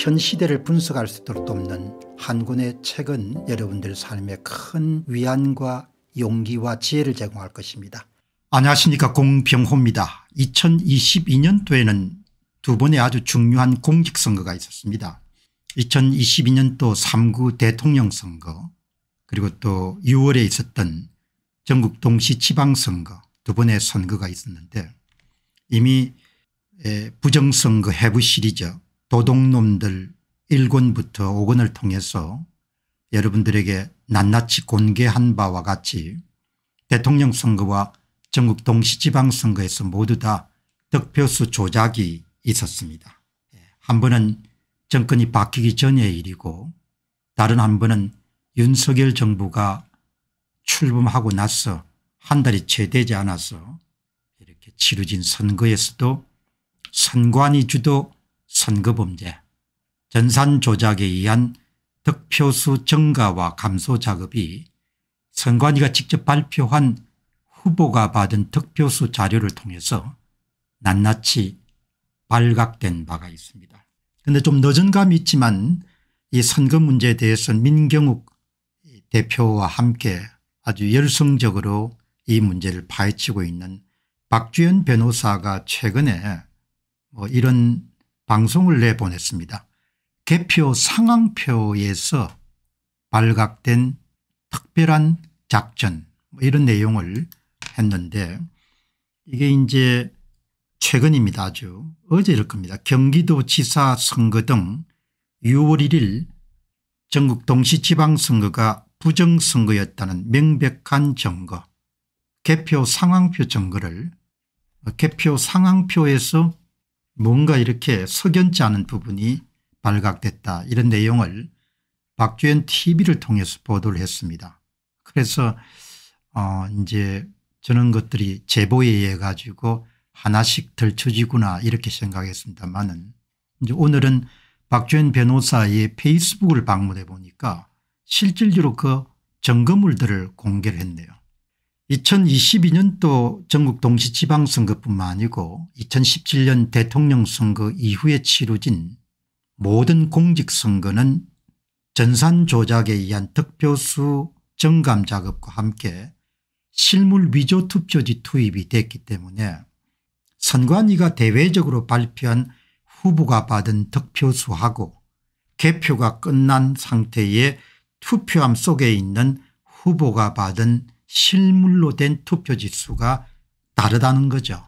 현 시대를 분석할 수 있도록 돕는 한 권의 책은 여러분들 삶에 큰 위안과 용기와 지혜를 제공할 것입니다. 안녕하십니까 공병호입니다. 2022년도에는 두 번의 아주 중요한 공직선거가 있었습니다. 2022년도 3구 대통령 선거 그리고 또 6월에 있었던 전국 동시 지방선거 두 번의 선거가 있었는데 이미 부정선거 해부 시리즈 도둑놈들 1권부터 5권을 통해서 여러분들에게 낱낱이 공개한 바와 같이 대통령 선거와 전국 동시지방선거에서 모두 다 득표수 조작이 있었습니다. 예, 한 번은 정권이 바뀌기 전의 일이고 다른 한 번은 윤석열 정부가 출범하고 나서 한 달이 채 되지 않아서 이렇게 치루진 선거에서도 선관위 주도 선거범죄 전산 조작에 의한 득표수 증가와 감소 작업이 선관위가 직접 발표한 후보가 받은 득표수 자료를 통해서 낱낱이 발각된 바가 있습니다. 그런데 좀 늦은 감이 있지만 이 선거 문제에 대해서는 민경욱 대표와 함께 아주 열성적으로 이 문제를 파헤치고 있는 박주현 변호사가 최근에 뭐 이런 방송을 내보냈습니다. 개표 상황표에서 발각된 특별한 작전 뭐 이런 내용을 했는데 이게 이제 최근입니다 아주 어제일 겁니다. 경기도지사 선거 등 6월 1일 전국 동시지방선거가 부정선거였다는 명백한 증거 개표 상황표 증거를 개표 상황표에서 뭔가 이렇게 석연치 않은 부분이 발각됐다 이런 내용을 박주현 tv를 통해서 보도를 했습니다. 그래서 어 이제 저는 것들이 제보에 의해 가지고 하나씩 들춰지구나 이렇게 생각했습니다만은 이제 오늘은 박주현 변호사의 페이스북을 방문해 보니까 실질적으로 그 점검물들을 공개를 했네요. 2022년도 전국 동시지방선거뿐만 아니고 2017년 대통령 선거 이후에 치루진 모든 공직선거는 전산 조작에 의한 득표수 정감 작업과 함께 실물 위조 투표지 투입이 됐기 때문에 선관위가 대외적으로 발표한 후보가 받은 득표수하고 개표가 끝난 상태의 투표함 속에 있는 후보가 받은 실물로 된 투표지수가 다르다는 거죠.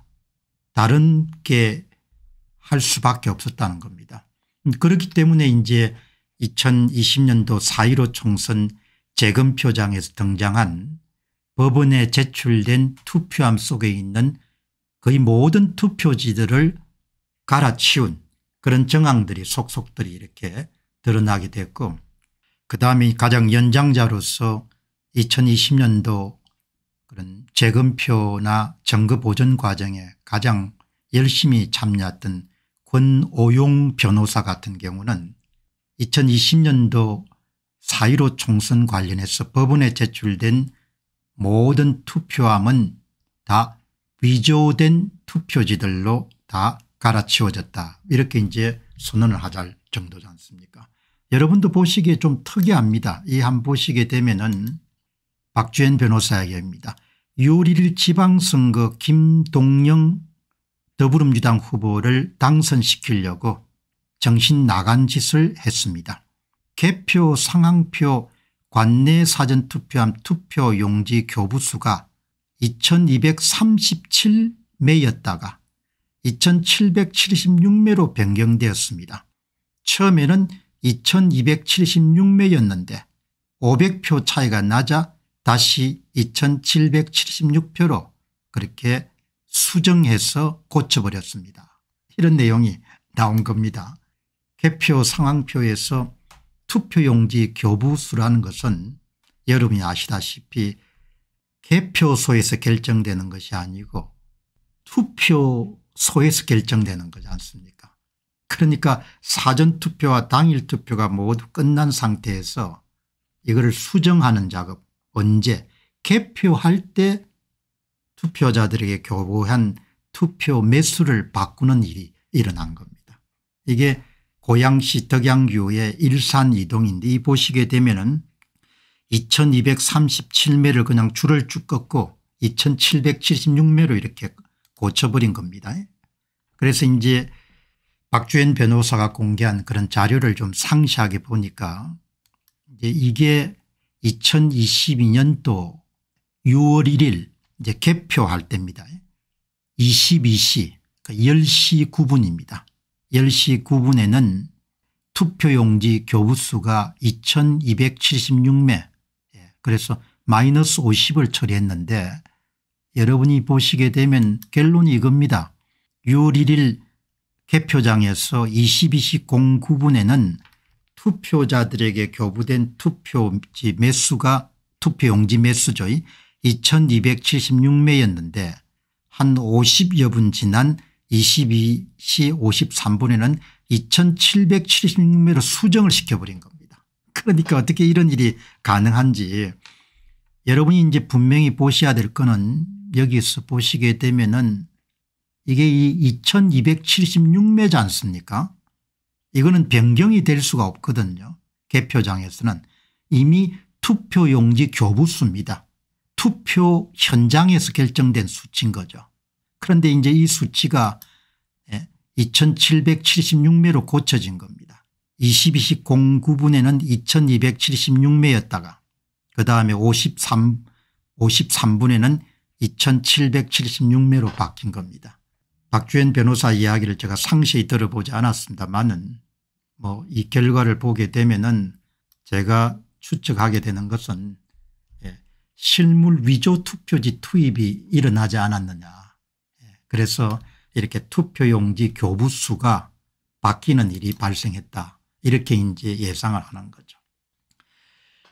다른 게 할 수밖에 없었다는 겁니다. 음, 그렇기 때문에 이제 2020년도 4.15 총선 재검표장에서 등장한 법원에 제출된 투표함 속에 있는 거의 모든 투표지들을 갈아치운 그런 정황들이 속속들이 이렇게 드러나게 됐고 그다음에 가장 연장자로서 2020년도 그런 재검표나 정거 보전 과정에 가장 열심히 참여했던 권오용 변호사 같은 경우는 2020년도 4.15 총선 관련해서 법원에 제출된 모든 투표함은 다 위조된 투표지들로 다 갈아치워졌다 이렇게 이제 선언을 하잘 정도지 않습니까 여러분도 보시기에 좀 특이합니다. 이 한 보시게 되면은 박주현 변호사에게 입니다 6월 1일 지방선거 김동영 더불어민주당 후보를 당선시키려고 정신 나간 짓을 했습니다. 개표 상황표 관내 사전투표함 투표용지 교부수가 2237매였다가 2776매로 변경되었습니다. 처음에는 2276매였는데 500표 차이가 나자 다시 2776표로 그렇게 수정해서 고쳐버렸습니다. 이런 내용이 나온 겁니다. 개표 상황표에서 투표용지 교부수라는 것은 여러분이 아시다시피 개표소에서 결정되는 것이 아니고 투표소에서 결정되는 거지 않습니까 그러니까 사전투표와 당일투표가 모두 끝난 상태에서 이걸 수정하는 작업 언제 개표할 때 투표자들에게 교부한 투표 매수를 바꾸는 일이 일어난 겁니다. 이게 고양시 덕양교의 일산이동인데 이 보시게 되면은 2237매를 그냥 줄을 쭉 꺾고 2776매로 이렇게 고쳐버린 겁니다. 그래서 이제 박주현 변호사가 공개한 그런 자료를 좀 상세하게 보니까 이제 이게 2022년도 6월 1일 이제 개표할 때입니다. 22시 10시 그러니까 9분입니다. 10시 9분에는 투표용지 교부수가 2276매 예, 그래서 마이너스 50을 처리했는데 여러분이 보시게 되면 결론이 이겁니다. 6월 1일 개표장에서 22시 09분에는 투표자들에게 교부된 투표지 매수가 투표용지 매수죠. 2276매였는데 한 50여 분 지난 22시 53분에는 2776매로 수정을 시켜버린 겁니다. 그러니까 어떻게 이런 일이 가능한지 여러분이 이제 분명히 보셔야 될 거는 여기서 보시게 되면은 이게 이 2276매지 않습니까 이거는 변경이 될 수가 없거든요. 개표장에서는 이미 투표용지 교부수입니다. 투표 현장에서 결정된 수치인 거죠. 그런데 이제 이 수치가 2776매로 예, 고쳐진 겁니다. 22시 09분에는 2276매였다가 그 다음에 53, 53분에는 2776매로 바뀐 겁니다. 박주현 변호사 이야기를 제가 상세히 들어보지 않았습니다만은 뭐 이 결과를 보게 되면은 제가 추측하게 되는 것은 예, 실물 위조 투표지 투입이 일어나지 않았느냐. 예, 그래서 이렇게 투표용지 교부수가 바뀌는 일이 발생했다. 이렇게 이제 예상을 하는 거죠.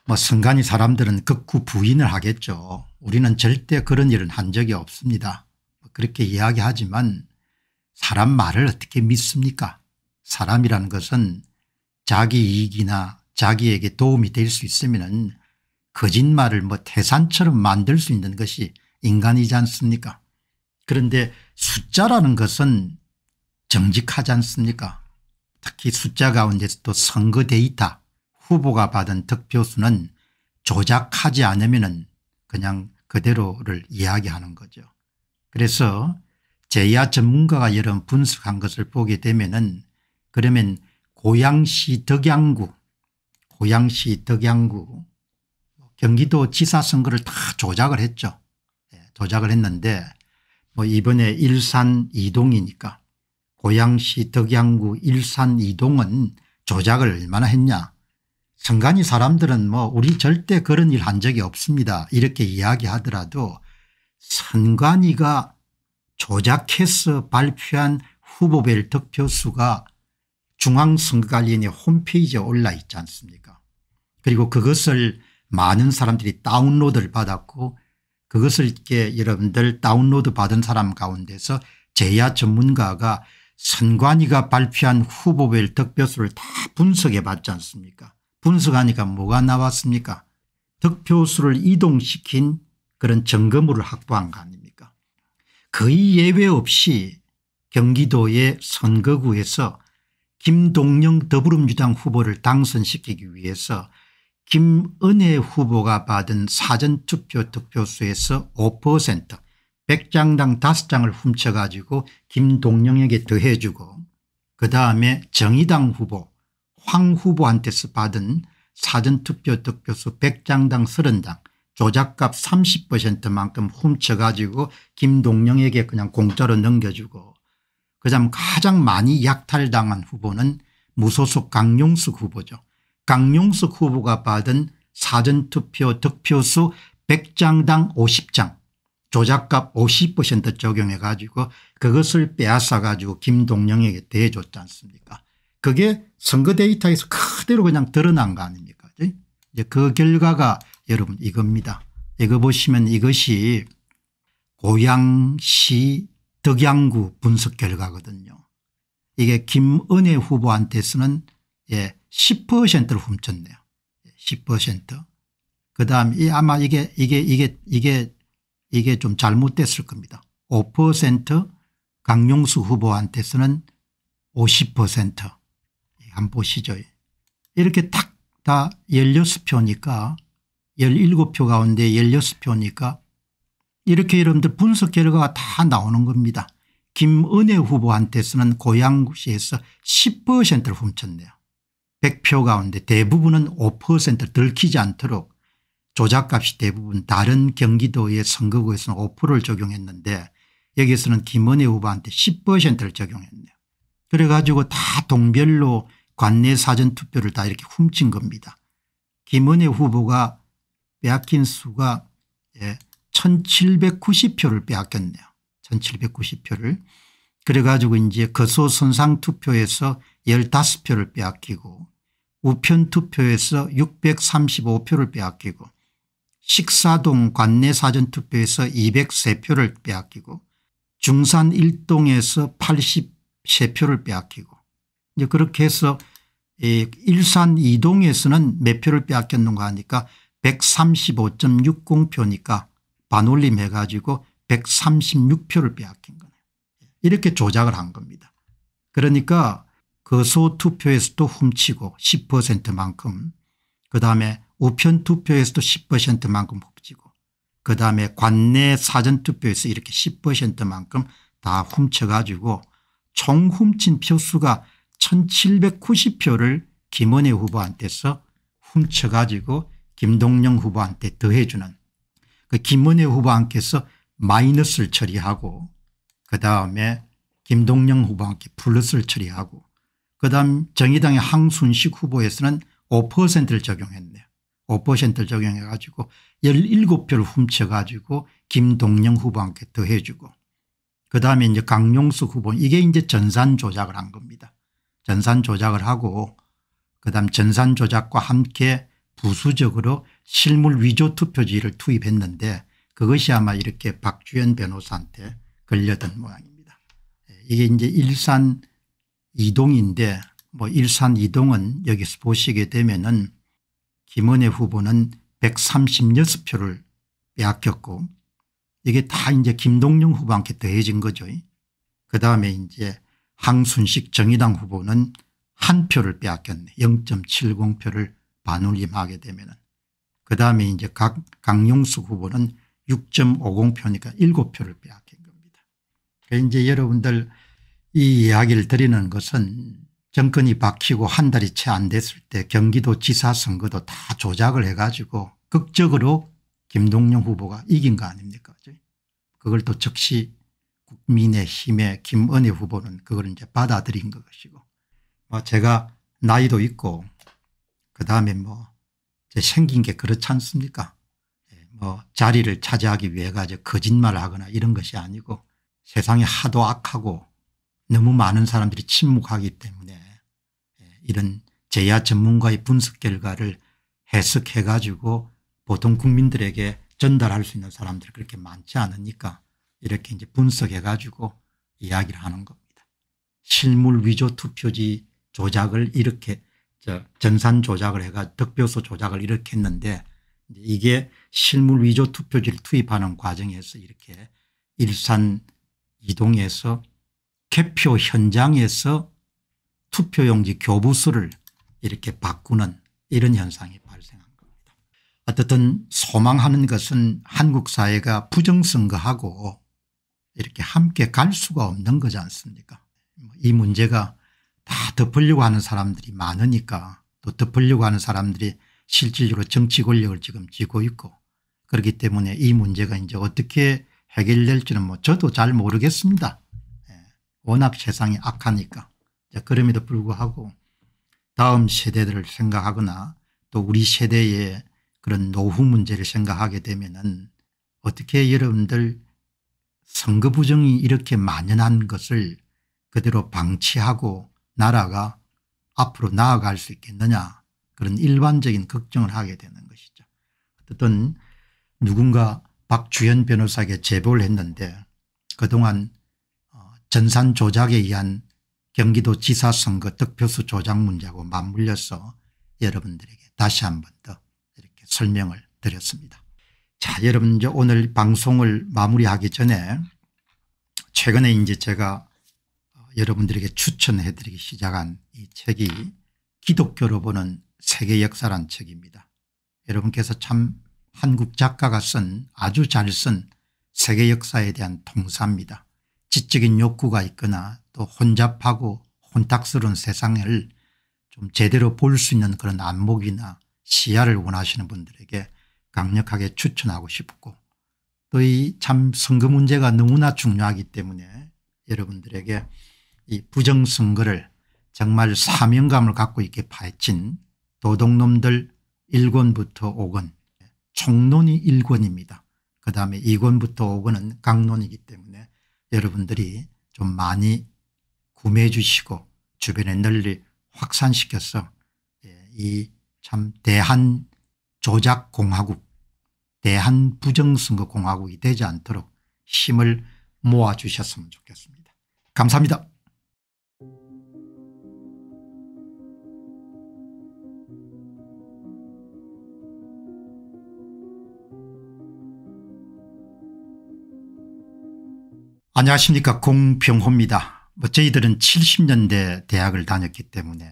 뭐순간이 사람들은 극구 부인을 하겠죠. 우리는 절대 그런 일은 한 적이 없습니다. 뭐 그렇게 이야기하지만 사람 말을 어떻게 믿습니까 사람이라는 것은 자기 이익이나 자기에게 도움이 될 수 있으면 거짓말을 뭐 태산처럼 만들 수 있는 것이 인간이지 않습니까 그런데 숫자라는 것은 정직하지 않습니까 특히 숫자 가운데서도 선거 데이터 후보가 받은 득표수는 조작하지 않으면 그냥 그대로를 이야기하는 거죠. 그래서 제야 전문가가 여러 분석한 것을 보게 되면은 그러면 고양시 덕양구 고양시 덕양구 경기도 지사선거를 다 조작을 했죠. 예, 조작을 했는데 뭐 이번에 일산 이동이니까 고양시 덕양구 일산 이동은 조작을 얼마나 했냐 선관위 사람들은 뭐 우리 절대 그런 일 한 적이 없습니다 이렇게 이야기하더라도 선관위가 조작해서 발표한 후보별 득표수가 중앙선거관리위원회 홈페이지에 올라 있지 않습니까 그리고 그것을 많은 사람들이 다운로드를 받았고 그것을 이렇게 여러분들 다운로드 받은 사람 가운데서 제야 전문가가 선관위가 발표한 후보별 득표수를 다 분석해 봤지 않습니까 분석하니까 뭐가 나왔습니까 득표수를 이동시킨 그런 점검으로 확보한 거 아닙니까 거의 예외 없이 경기도의 선거구에서 김동영 더불어민주당 후보를 당선시키기 위해서 김은혜 후보가 받은 사전투표 득표수에서 5% 100장당 5장을 훔쳐가지고 김동영에게 더해주고 그 다음에 정의당 후보 황 후보한테서 받은 사전투표 득표수 100장당 30장 조작값 30%만큼 훔쳐가지고 김동영에게 그냥 공짜로 넘겨주고 그다음 가장 많이 약탈당한 후보는 무소속 강용숙 후보죠. 강용숙 후보가 받은 사전투표 득표수 100장당 50장 조작값 50% 적용해 가지고 그것을 빼앗아 가지고 김동영에게 대줬지 않습니까 그게 선거 데이터에서 그대로 그냥 드러난 거 아닙니까 이제 그 결과가 여러분 이겁니다. 이거 보시면 이것이 고양시 덕양구 분석 결과거든요. 이게 김은혜 후보한테서는 예, 10%를 훔쳤네요. 10%. 예, 그다음 이 아마 이게 이게 이게 이게 이게 좀 잘못됐을 겁니다. 5% 강용수 후보한테서는 50%. 예, 한번 보시죠. 이렇게 딱다 16표니까 17표 가운데 16표니까 이렇게 여러분들 분석 결과가 다 나오는 겁니다. 김은혜 후보한테서는 고양시에서 10%를 훔쳤네요. 100표 가운데 대부분은 5%를 들키지 않도록 조작값이 대부분 다른 경기도의 선거구에서는 5%를 적용했는데 여기에서는 김은혜 후보한테 10%를 적용했네요. 그래가지고 다 동별로 관내 사전투표를 다 이렇게 훔친 겁니다. 김은혜 후보가 빼앗긴 수가 예, 1790표를 빼앗겼네요. 1790표를. 그래가지고 이제 거소선상 투표에서 15표를 빼앗기고 우편 투표에서 635표를 빼앗기고 식사동 관내 사전투표에서 203표를 빼앗기고 중산 1동에서 83표를 빼앗기고 이제 그렇게 해서 예, 일산 2동에서는 몇 표를 빼앗겼는가 하니까 135.60표니까 반올림해 가지고 136표를 빼앗긴 거네요 이렇게 조작을 한 겁니다. 그러니까 거소 투표에서도 훔치고 10%만큼 그다음에 우편 투표에서도 10%만큼 훔치고 그다음에 관내 사전 투표에서 이렇게 10%만큼 다 훔쳐가지고 총 훔친 표수가 1790표를 김원혜 후보한테서 훔쳐가지고 김동영 후보한테 더해주는 그 김은혜 후보한께서 마이너스를 처리하고 그 다음에 김동영 후보한테 플러스를 처리하고 그 다음 정의당의 항순식 후보에서는 5%를 적용했네요. 5%를 적용해 가지고 17표를 훔쳐 가지고 김동영 후보한테 더해주고 그 다음에 이제 강용수 후보 이게 이제 전산 조작을 한 겁니다. 전산 조작을 하고 그 다음 전산 조작과 함께 부수적으로 실물 위조 투표지를 투입했는데 그것이 아마 이렇게 박주현 변호사한테 걸려든 모양입니다. 예, 이게 이제 일산 이동인데 뭐 일산 이동은 여기서 보시게 되면은 김은혜 후보는 136표를 빼앗겼고 이게 다 이제 김동영 후보한테 더해진 거죠. 그다음에 이제 항순식 정의당 후보는 한 표를 빼앗겼네. 0.70표를 반올림하게 되면 은그 다음에 이제 각 강용수 후보는 6.50표니까 7표를 빼앗긴 겁니다. 그러니까 이제 여러분들 이 이야기를 드리는 것은 정권이 박히고한 달이 채 안 됐을 때 경기도 지사 선거도 다 조작을 해가지고 극적으로 김동영 후보가 이긴 거 아닙니까? 그걸 또 즉시 국민의힘의 김은혜 후보는 그걸 이제 받아들인 것이고 뭐 제가 나이도 있고 그다음에 뭐 생긴 게 그렇지 않습니까 예, 뭐 자리를 차지하기 위해 가 거짓말을 하거나 이런 것이 아니고 세상이 하도 악하고 너무 많은 사람들이 침묵하기 때문에 예, 이런 제야 전문가의 분석 결과를 해석해 가지고 보통 국민들에게 전달할 수 있는 사람들이 그렇게 많지 않으니까 이렇게 이제 분석해 가지고 이야기를 하는 겁니다. 실물 위조 투표지 조작을 이렇게 저 전산 조작을 해가 득표수 조작을 일으켰는데 이게 실물 위조 투표지를 투입하는 과정에서 이렇게 일산 이동에서 개표 현장에서 투표용지 교부수를 이렇게 바꾸는 이런 현상이 발생한 겁니다. 어쨌든 소망하는 것은 한국 사회가 부정선거하고 이렇게 함께 갈 수가 없는 거지 않습니까 뭐 이 문제가 다 덮으려고 하는 사람들이 많으니까 또 덮으려고 하는 사람들이 실질적으로 정치 권력을 지금 쥐고 있고 그렇기 때문에 이 문제가 이제 어떻게 해결될지는 뭐 저도 잘 모르겠습니다. 예, 워낙 세상이 악하니까. 그럼에도 불구하고 다음 세대들을 생각하거나 또 우리 세대의 그런 노후 문제를 생각하게 되면은 어떻게 여러분들 선거 부정이 이렇게 만연한 것을 그대로 방치하고 나라가 앞으로 나아갈 수 있겠느냐 그런 일반적인 걱정을 하게 되는 것이죠. 어떤 누군가 박주현 변호사에게 제보를 했는데 그동안 어, 전산 조작에 의한 경기도 지사선거 득표수 조작 문제하고 맞물려서 여러분들에게 다시 한 번 더 이렇게 설명을 드렸습니다. 자 여러분 이제 오늘 방송을 마무리하기 전에 최근에 이제 제가 여러분들에게 추천해드리기 시작한 이 책이 기독교로 보는 세계 역사란 책입니다. 여러분께서 참 한국 작가가 쓴 아주 잘 쓴 세계 역사에 대한 통사입니다. 지적인 욕구가 있거나 또 혼잡하고 혼탁스러운 세상을 좀 제대로 볼 수 있는 그런 안목이나 시야를 원하시는 분들에게 강력하게 추천하고 싶고 또 이 참 선거 문제가 너무나 중요하기 때문에 여러분들에게 이 부정선거를 정말 사명감을 갖고 있게 파헤친 도둑놈들 1권부터 5권 총론이 1권입니다. 그 다음에 2권부터 5권은 강론이기 때문에 여러분들이 좀 많이 구매해 주시고 주변에 널리 확산시켜서 예, 이참 대한 조작공화국 대한 부정선거공화국이 되지 않도록 힘을 모아 주셨으면 좋겠습니다. 감사합니다. 안녕하십니까 공병호입니다. 뭐 저희들은 70년대 대학을 다녔기 때문에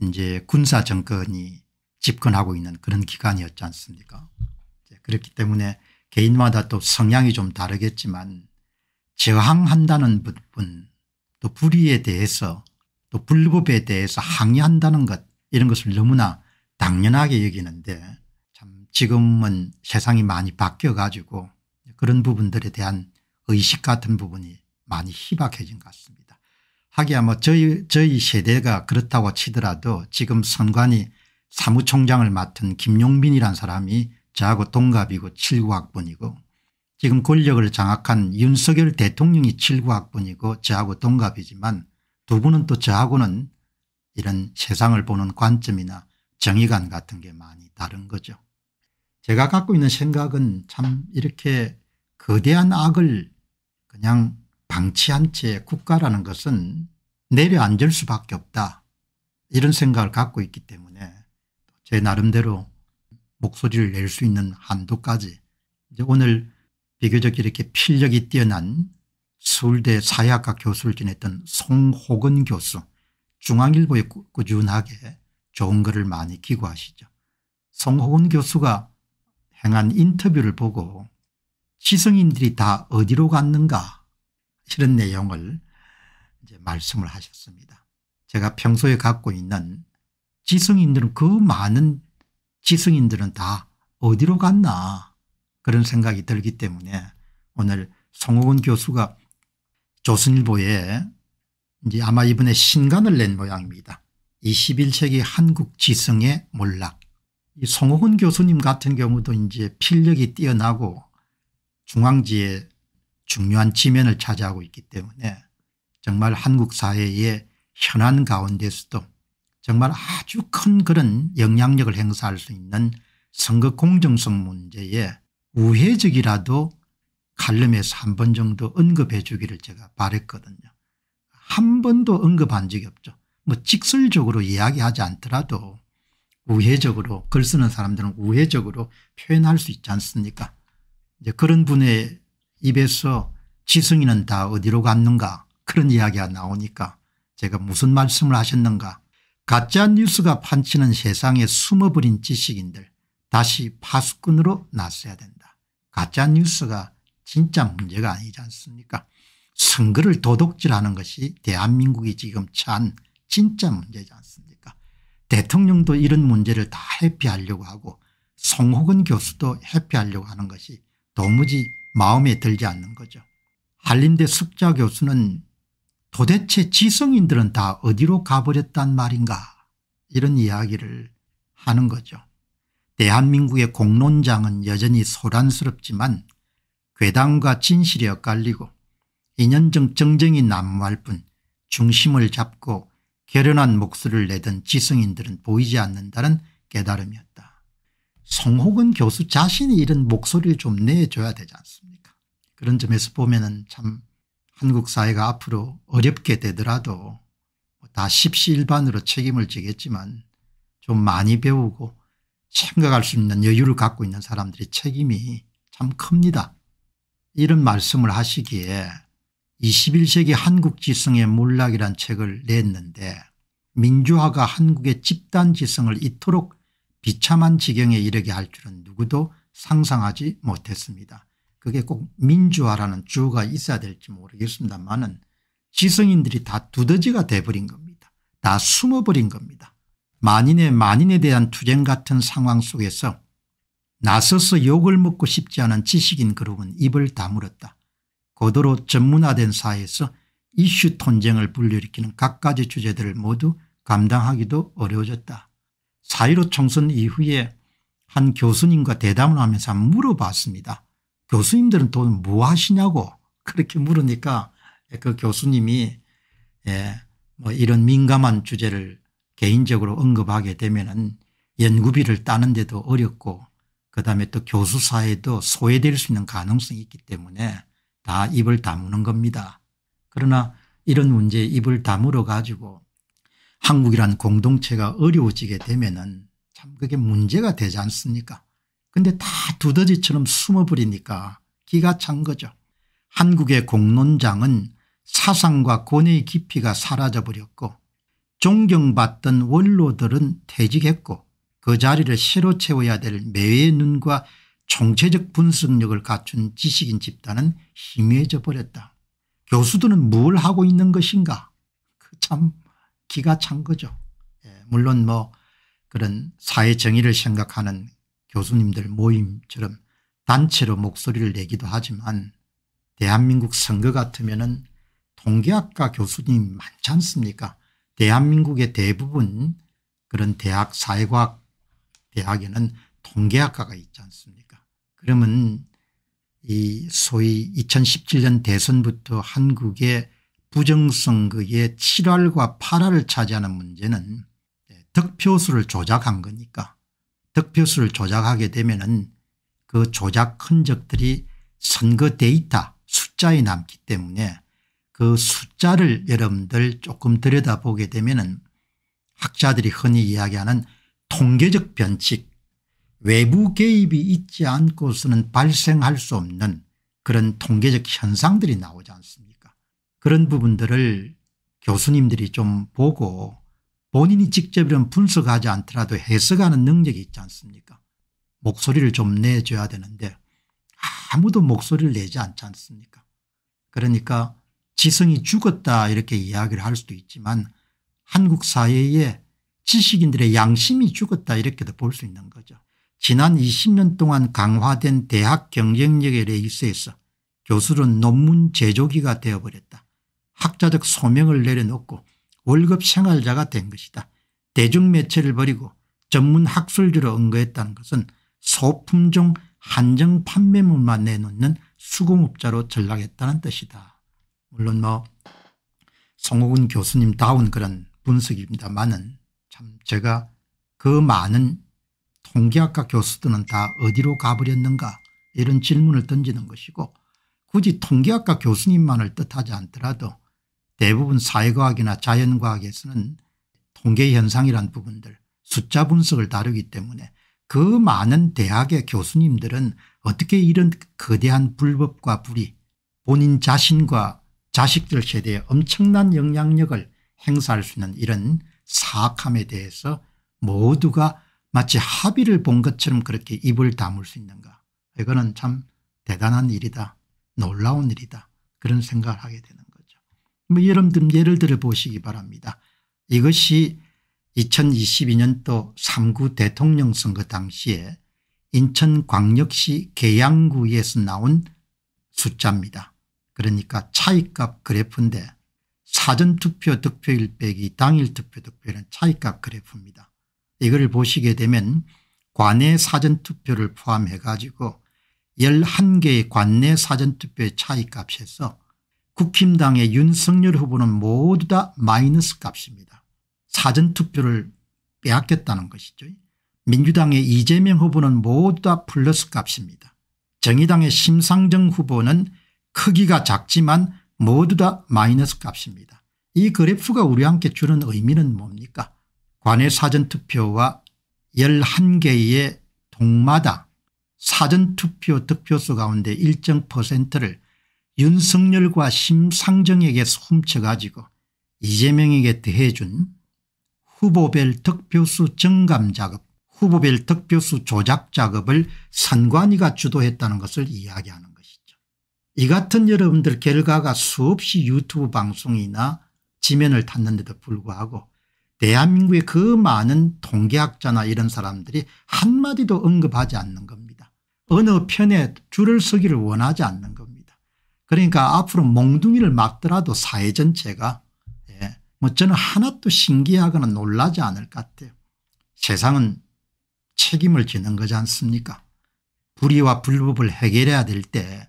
이제 군사 정권이 집권하고 있는 그런 기간이었지 않습니까 그렇기 때문에 개인마다 또 성향이 좀 다르겠지만 저항한다는 부분 또 불의에 대해서 또 불법에 대해서 항의한다는 것 이런 것을 너무나 당연하게 여기는데 참 지금은 세상이 많이 바뀌어 가지고 그런 부분들에 대한 의식 같은 부분이 많이 희박해진 것 같습니다. 하기야 뭐 저희 저희 세대가 그렇다고 치더라도 지금 선관위 사무총장을 맡은 김용민이란 사람이 저하고 동갑이고 7구학번이고 지금 권력을 장악한 윤석열 대통령이 7구학번이고 저하고 동갑이지만 두 분은 또 저하고는 이런 세상을 보는 관점이나 정의관 같은 게 많이 다른 거죠. 제가 갖고 있는 생각은 참 이렇게 거대한 악을 그냥 방치한 채 국가라는 것은 내려앉을 수밖에 없다 이런 생각을 갖고 있기 때문에 제 나름대로 목소리를 낼 수 있는 한도까지 이제 오늘 비교적 이렇게 필력이 뛰어난 서울대 사회학과 교수를 지냈던 송호근 교수 중앙일보에 꾸준하게 좋은 글을 많이 기고하시죠. 송호근 교수가 행한 인터뷰를 보고 지성인들이 다 어디로 갔는가 이런 내용을 이제 말씀을 하셨습니다. 제가 평소에 갖고 있는 지성인들은 그 많은 지성인들은 다 어디로 갔나 그런 생각이 들기 때문에 오늘 송호근 교수가 조선일보에 이제 아마 이번에 신간을 낸 모양입니다. 21세기 한국 지성의 몰락. 이 송호근 교수님 같은 경우도 이제 필력이 뛰어나고 중앙지의 중요한 지면을 차지하고 있기 때문에 정말 한국 사회의 현안 가운데서도 정말 아주 큰 그런 영향력을 행사할 수 있는 선거 공정성 문제에 우회적이라도 칼럼에서 한 번 정도 언급해 주기를 제가 바랬거든요. 한 번도 언급한 적이 없죠. 뭐 직설적으로 이야기하지 않더라도 우회적으로 글 쓰는 사람들은 우회적으로 표현할 수 있지 않습니까 이제 그런 분의 입에서 지승이는 다 어디로 갔는가 그런 이야기가 나오니까 제가 무슨 말씀을 하셨는가 가짜뉴스가 판치는 세상에 숨어버린 지식인들 다시 파수꾼으로 나서야 된다. 가짜뉴스가 진짜 문제가 아니지 않습니까 선거를 도둑질하는 것이 대한민국이 지금 찬 진짜 문제지 않습니까 대통령도 이런 문제를 다 회피하려고 하고 송호근 교수도 회피하려고 하는 것이 도무지 마음에 들지 않는 거죠. 한림대 숙자 교수는 도대체 지성인들은 다 어디로 가버렸단 말인가 이런 이야기를 하는 거죠. 대한민국의 공론장은 여전히 소란스럽지만 괴담과 진실이 엇갈리고 인연적 정쟁이 난무할 뿐 중심을 잡고 결연한 목소리를 내던 지성인들은 보이지 않는다는 깨달음이었다. 송호근 교수 자신이 이런 목소리를 좀 내줘야 되지 않습니까 그런 점에서 보면 참 한국 사회가 앞으로 어렵게 되더라도 뭐 다 십시일반으로 책임을 지겠지만 좀 많이 배우고 생각할 수 있는 여유를 갖고 있는 사람들의 책임이 참 큽니다. 이런 말씀을 하시기에 21세기 한국지성의 몰락이란 책을 냈는데 민주화가 한국의 집단지성을 이토록 비참한 지경에 이르게 할 줄은 누구도 상상하지 못했습니다. 그게 꼭 민주화라는 주어가 있어야 될지 모르겠습니다만은 지성인들이 다 두더지가 돼버린 겁니다. 다 숨어버린 겁니다. 만인의 만인에 대한 투쟁 같은 상황 속에서 나서서 욕을 먹고 싶지 않은 지식인 그룹은 입을 다물었다. 고도로 전문화된 사회에서 이슈 통쟁을 불려일으키는 갖가지 주제들을 모두 감당하기도 어려워졌다. 4.15 총선 이후에 한 교수님과 대담을 하면서 물어봤습니다. 교수님들은 돈 뭐 하시냐고 그렇게 물으니까 그 교수님이 예, 뭐 이런 민감한 주제를 개인적으로 언급하게 되면은 연구비를 따는데도 어렵고 그다음에 또 교수 사회도 소외될 수 있는 가능성이 있기 때문에 다 입을 다무는 겁니다. 그러나 이런 문제에 입을 다물어 가지고 한국이란 공동체가 어려워지게 되면 은참 그게 문제가 되지 않습니까 근데 다 두더지처럼 숨어버리니까 기가 찬 거죠. 한국의 공론장은 사상과 권의 깊이가 사라져버렸고 존경받던 원로들은 퇴직했고 그 자리를 새로 채워야 될 매의 눈과 총체적 분석력을 갖춘 지식인 집단은 희미해져 버렸다. 교수들은 뭘 하고 있는 것인가 그 참 기가 찬 거죠. 예, 물론 뭐 그런 사회 정의를 생각하는 교수님들 모임처럼 단체로 목소리를 내기도 하지만 대한민국 선거 같으면 은 통계학과 교수님 많지 않습니까 대한민국의 대부분 그런 대학 사회과학 대학에는 통계학과가 있지 않습니까 그러면 이 소위 2017년 대선부터 한국의 부정선거의 7할과 8할을 차지하는 문제는 예, 득표수를 조작한 거니까 득표수를 조작하게 되면 은그 조작 흔적들이 선거 데이터 숫자에 남기 때문에 그 숫자를 여러분들 조금 들여다보게 되면 은 학자들이 흔히 이야기하는 통계적 변칙 외부 개입이 있지 않고서는 발생할 수 없는 그런 통계적 현상들이 나오지 않습니까 그런 부분들을 교수님들이 좀 보고 본인이 직접 이런 분석하지 않더라도 해석하는 능력이 있지 않습니까 목소리를 좀 내줘야 되는데 아무도 목소리를 내지 않지 않습니까 그러니까 지성이 죽었다 이렇게 이야기를 할 수도 있지만 한국 사회에 지식인들의 양심이 죽었다 이렇게도 볼 수 있는 거죠. 지난 20년 동안 강화된 대학 경쟁력에 있어서 교수는 논문 제조기가 되어버렸다. 학자적 소명을 내려놓고 월급 생활자가 된 것이다. 대중매체를 버리고 전문 학술지로 응거했다는 것은 소품종 한정 판매물만 내놓는 수공업자로 전락했다는 뜻이다. 물론 뭐 송옥은 교수님다운 그런 분석입니다만은 참 제가 그 많은 통계학과 교수들은 다 어디로 가버렸는가 이런 질문을 던지는 것이고 굳이 통계학과 교수님만을 뜻하지 않더라도 대부분 사회과학이나 자연과학에서는 통계현상이란 부분들 숫자 분석을 다루기 때문에 그 많은 대학의 교수님들은 어떻게 이런 거대한 불법과 불이 본인 자신과 자식들 세대에 엄청난 영향력을 행사할 수 있는 이런 사악함에 대해서 모두가 마치 합의를 본 것처럼 그렇게 입을 다물 수 있는가 이거는 참 대단한 일이다 놀라운 일이다 그런 생각을 하게 되는 뭐 여러분들 예를 들어 보시기 바랍니다. 이것이 2022년도 3구 대통령 선거 당시에 인천광역시 계양구에서 나온 숫자입니다. 그러니까 차이값 그래프인데 사전투표 득표율 빼기 당일 투표 득표율은 차이값 그래프입니다. 이걸 보시게 되면 관내 사전투표를 포함해 가지고 11개의 관내 사전투표의 차이값에서 국힘당의 윤석열 후보는 모두 다 마이너스 값입니다. 사전투표를 빼앗겼다는 것이죠. 민주당의 이재명 후보는 모두 다 플러스 값입니다. 정의당의 심상정 후보는 크기가 작지만 모두 다 마이너스 값입니다. 이 그래프가 우리 함께 주는 의미는 뭡니까 관외 사전투표와 11개의 동마다 사전투표 득표수 가운데 일정 퍼센트를 윤석열과 심상정에게 훔쳐가지고 이재명에게 대해준 후보별 득표수 증감 작업 후보별 득표수 조작 작업을 선관위가 주도했다는 것을 이야기하는 것이죠. 이 같은 여러분들 결과가 수없이 유튜브 방송이나 지면을 탔는데도 불구하고 대한민국의 그 많은 통계학자나 이런 사람들이 한마디도 언급하지 않는 겁니다. 어느 편에 줄을 서기를 원하지 않는 겁니다. 그러니까 앞으로 몽둥이를 막더라도 사회 전체가 예. 뭐 저는 하나도 신기하거나 놀라지 않을 것 같아요. 세상은 책임을 지는 거지 않습니까 불의와 불법을 해결해야 될 때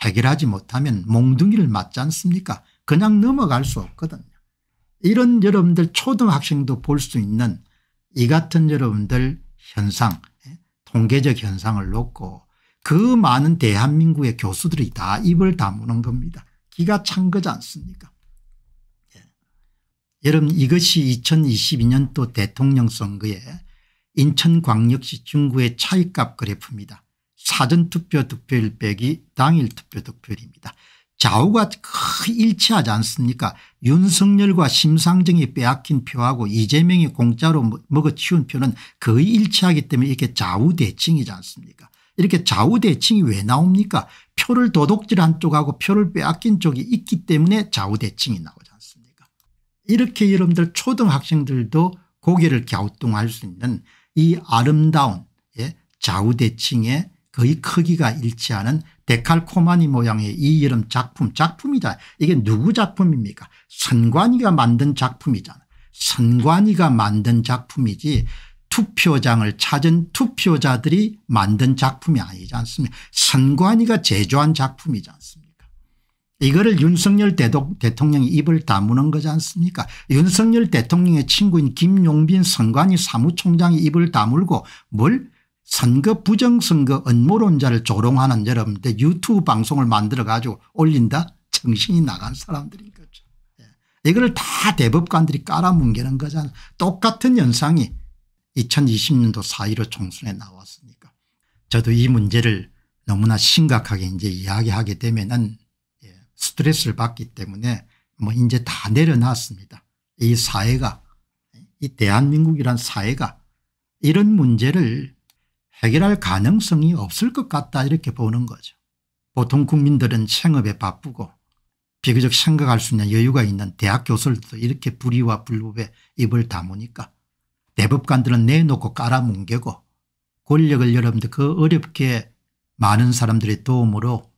해결하지 못하면 몽둥이를 맞지 않습니까 그냥 넘어갈 수 없거든요. 이런 여러분들 초등학생도 볼 수 있는 이 같은 여러분들 현상 예, 통계적 현상을 놓고 그 많은 대한민국의 교수들이 다 입을 다무는 겁니다. 기가 찬 거지 않습니까 예. 여러분 이것이 2022년도 대통령 선거에 인천광역시 중구의 차이값 그래프입니다. 사전투표 득표율 빼기 당일 투표 득표율입니다. 좌우가 거의 일치하지 않습니까 윤석열과 심상정이 빼앗긴 표하고 이재명이 공짜로 뭐, 먹어치운 표는 거의 일치하기 때문에 이게 렇 좌우대칭이지 않습니까 이렇게 좌우대칭이 왜 나옵니까 표를 도둑질한 쪽하고 표를 빼앗긴 쪽이 있기 때문에 좌우대칭이 나오지 않습니까 이렇게 여러분들 초등학생들도 고개를 갸우뚱할 수 있는 이 아름다운 예? 좌우대칭의 거의 크기가 일치하는 데칼코마니 모양의 이 이름 작품 작품이다 이게 누구 작품입니까 선관위가 만든 작품이잖아 선관위가 만든 작품이지 투표장을 찾은 투표자들이 만든 작품이 아니지 않습니까 선관위가 제조한 작품이지 않습니까 이거를 윤석열 대통령이 입을 다무는 거지 않습니까 윤석열 대통령의 친구인 김용빈 선관위 사무총장이 입을 다물고 뭘 선거 부정선거 음모론자를 조롱하는 여러분들 유튜브 방송을 만들어 가지고 올린다 정신이 나간 사람들인 거죠. 예. 이걸 다 대법관들이 깔아뭉개는 거잖아 똑같은 현상이 2020년도 4.15 총선에 나왔으니까 저도 이 문제를 너무나 심각하게 이제 이야기하게 되면은 예, 스트레스를 받기 때문에 뭐 이제 다 내려놨습니다. 이 사회가 이 대한민국이란 사회가 이런 문제를 해결할 가능성이 없을 것 같다 이렇게 보는 거죠. 보통 국민들은 생업에 바쁘고 비교적 생각할 수 있는 여유가 있는 대학 교수들도 이렇게 불의와 불법에 입을 다무니까 대법관들은 내놓고 깔아뭉개고 권력을 여러분들 그 어렵게 많은 사람들의 도움으로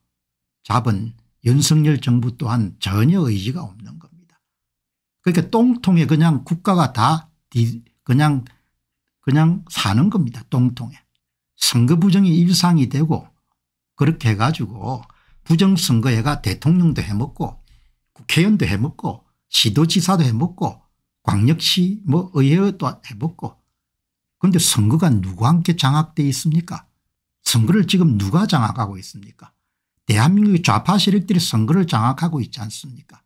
잡은 윤석열 정부 또한 전혀 의지가 없는 겁니다. 그러니까 똥통에 그냥 국가가 다 그냥 그냥 사는 겁니다. 똥통에. 선거 부정이 일상이 되고 그렇게 해가지고 부정선거회가 대통령도 해먹고 국회의원도 해먹고 시도지사도 해먹고 광역시 뭐 의회도 해먹고 그런데 선거가 누구와 함께 장악돼 있습니까 선거를 지금 누가 장악하고 있습니까 대한민국의 좌파 세력들이 선거를 장악하고 있지 않습니까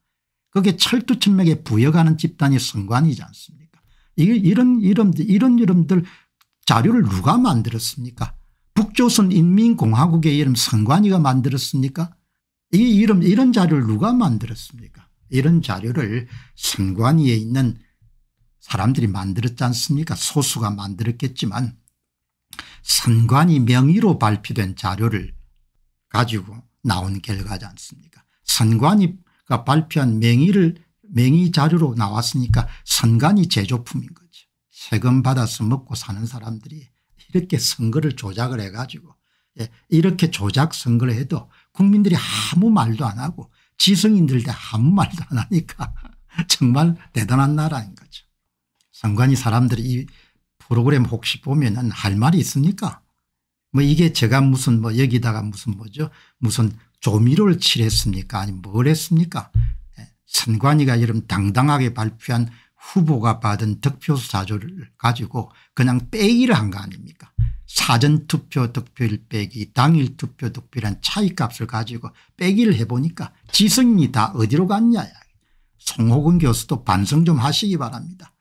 그게 철두철미하 부여가는 집단이 선관이지 않습니까 이런 이름들 이런 이름들 자료를 누가 만들었습니까 북조선 인민공화국의 이름 선관위가 만들었습니까 이 이름 이런 자료를 누가 만들었습니까 이런 자료를 선관위에 있는 사람들이 만들었지 않습니까 소수가 만들었겠지만 선관위 명의로 발표된 자료를 가지고 나온 결과지 않습니까 선관위가 발표한 명의를 명의 자료로 나왔으니까 선관위 제조품인 거죠. 세금 받아서 먹고 사는 사람들이 이렇게 선거를 조작을 해가지고 예, 이렇게 조작 선거를 해도 국민들이 아무 말도 안 하고 지성인들 대 아무 말도 안 하니까 정말 대단한 나라인 거죠. 상관이 사람들이 이 프로그램 혹시 보면 할 말이 있습니까? 뭐 이게 제가 무슨 뭐 여기다가 무슨 뭐죠 무슨 조미료를 칠했습니까 아니 뭘 했습니까 예, 선관위가 이런 당당하게 발표한 후보가 받은 득표수 사조를 가지고 그냥 빼기를 한 거 아닙니까 사전투표 득표일 빼기 당일 투표 득표란 차이값을 가지고 빼기를 해보니까 지성이 다 어디로 갔냐 송호근 교수도 반성 좀 하시기 바랍니다.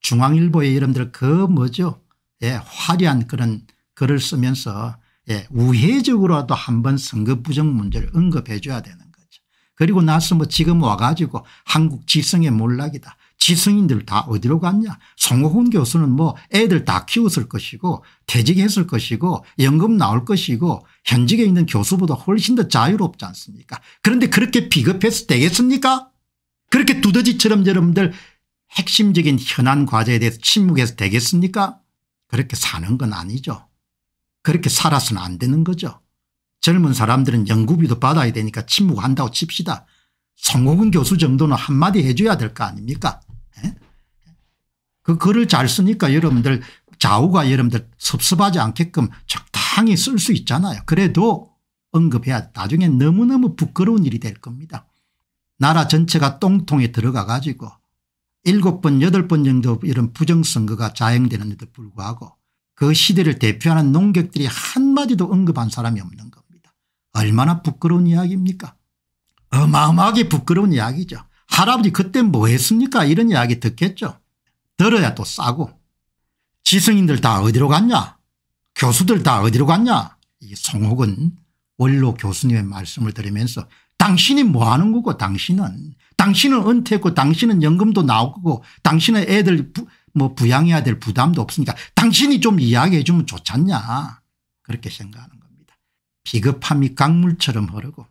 중앙일보의 여러분들 그 뭐죠 예, 화려한 그런 글을 쓰면서 예, 우회적으로라도 한 번 선거 부정 문제를 언급해 줘야 되는 거죠. 그리고 나서 뭐 지금 와가지고 한국 지성의 몰락이다. 지성인들다 어디로 갔냐 송호훈 교수는 뭐 애들 다 키웠을 것이고 퇴직했을 것이고 연금 나올 것이고 현직에 있는 교수보다 훨씬 더 자유롭지 않습니까 그런데 그렇게 비겁해서 되겠습니까 그렇게 두더지처럼 여러분들 핵심적인 현안 과제에 대해서 침묵해서 되겠습니까 그렇게 사는 건 아니죠 그렇게 살아서는 안 되는 거죠 젊은 사람들은 연구비도 받아야 되니까 침묵한다고 칩시다 송호근 교수 정도는 한마디 해줘야 될 거 아닙니까 그 글을 잘 쓰니까 여러분들 좌우가 여러분들 섭섭하지 않게끔 적당히 쓸 수 있잖아요. 그래도 언급해야 나중에 너무너무 부끄러운 일이 될 겁니다. 나라 전체가 똥통에 들어가 가지고 일곱 번 여덟 번 정도 이런 부정선거가 자행되는 데도 불구하고 그 시대를 대표하는 농객들이 한마디도 언급한 사람이 없는 겁니다. 얼마나 부끄러운 이야기입니까 어마어마하게 부끄러운 이야기죠. 할아버지 그때 뭐 했습니까 이런 이야기 듣겠죠. 들어야 또 싸고 지성인들 다 어디로 갔냐 교수들 다 어디로 갔냐 이 송옥은 원로 교수님의 말씀을 들으면서 당신이 뭐 하는 거고 당신은 당신은 은퇴했고 당신은 연금도 나오고 당신은 애들 부, 뭐 부양해야 될 부담도 없으니까 당신이 좀 이야기해 주면 좋잖냐 그렇게 생각하는 겁니다. 비겁함이 강물처럼 흐르고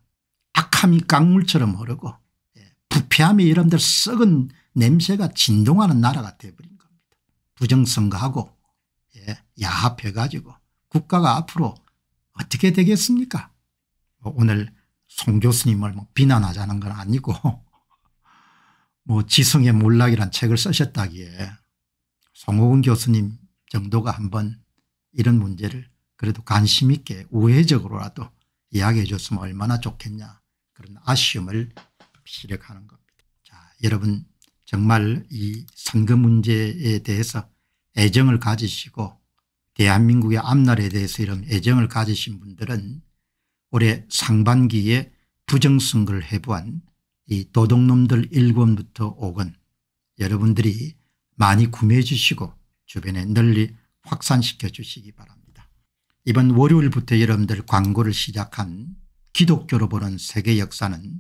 악함이 강물처럼 흐르고 부패함이 여러분들 썩은 냄새가 진동하는 나라가 되어버린 겁니다. 부정선거하고 예, 야합해가지고 국가가 앞으로 어떻게 되겠습니까 뭐 오늘 송 교수님을 뭐 비난하자는 건 아니고 뭐 지성의 몰락이란 책을 쓰셨다기에 송호근 교수님 정도가 한번 이런 문제를 그래도 관심 있게 우회적으로라도 이야기해 줬으면 얼마나 좋겠냐 그런 아쉬움을 시력하는 겁니다. 자, 여러분 정말 이 선거 문제에 대해서 애정을 가지시고 대한민국의 앞날에 대해서 이런 애정을 가지신 분들은 올해 상반기에 부정선거를 해부한 이 도둑놈들 1권부터 5권 여러분들이 많이 구매해 주시고 주변에 널리 확산시켜 주시기 바랍니다. 이번 월요일부터 여러분들 광고를 시작한 기독교로 보는 세계 역사는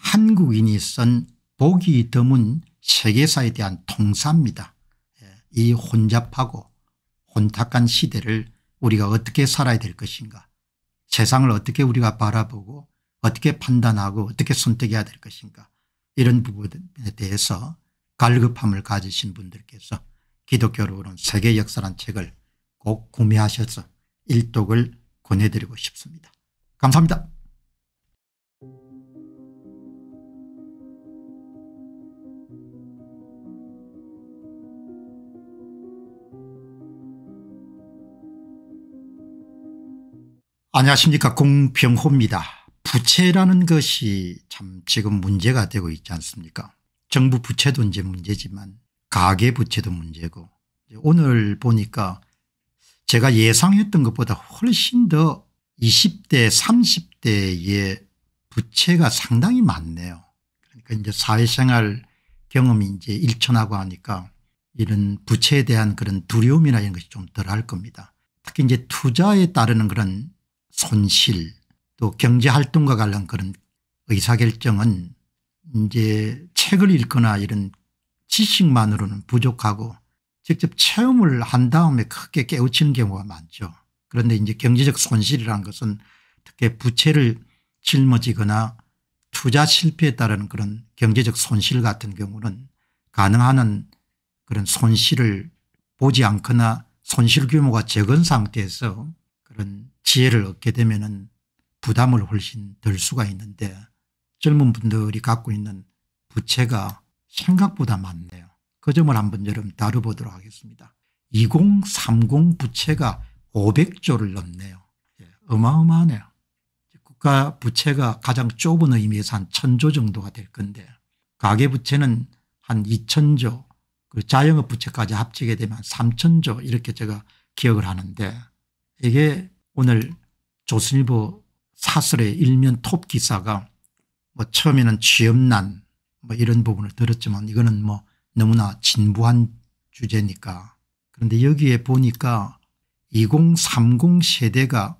한국인이 쓴 보기 드문 세계사에 대한 통사입니다. 예, 이 혼잡하고 혼탁한 시대를 우리가 어떻게 살아야 될 것인가 세상을 어떻게 우리가 바라보고 어떻게 판단하고 어떻게 선택해야 될 것인가 이런 부분에 대해서 갈급함을 가지신 분들께서 기독교로는 세계 역사란 책을 꼭 구매하셔서 일독을 권해드리고 싶습니다. 감사합니다. 안녕하십니까 공병호입니다. 부채라는 것이 참 지금 문제가 되고 있지 않습니까 정부 부채도 이제 문제지만 가계 부채도 문제고 오늘 보니까 제가 예상했던 것보다 훨씬 더 20대 30대의 부채가 상당히 많네요. 그러니까 이제 사회생활 경험이 이제 일천하고 하니까 이런 부채에 대한 그런 두려움이나 이런 것이 좀 덜할 겁니다. 특히 이제 투자에 따르는 그런 손실 또 경제활동과 관련 그런 의사결정은 이제 책을 읽거나 이런 지식만으로는 부족하고 직접 체험을 한 다음에 크게 깨우치는 경우가 많죠. 그런데 이제 경제적 손실이라는 것은 특히 부채를 짊어지거나 투자 실패에 따른 그런 경제적 손실 같은 경우는 가능한 그런 손실을 보지 않거나 손실 규모가 적은 상태에서 그런 지혜를 얻게 되면은 부담을 훨씬 덜 수가 있는데 젊은 분들이 갖고 있는 부채가 생각보다 많네요. 그 점을 한번 여러분 다뤄보도록 하겠습니다. 2030 부채가 500조를 넘네요. 예, 어마어마하네요. 국가 부채가 가장 좁은 의미에서 한 1000조 정도가 될 건데 가계부채는 한 2000조 그 자영업 부채까지 합치게 되면 3000조 이렇게 제가 기억을 하는데 이게 오늘 조선일보 사설의 일면 톱 기사가 뭐 처음에는 취업난 뭐 이런 부분을 들었지만 이거는 뭐 너무나 진부한 주제니까 그런데 여기에 보니까 2030 세대가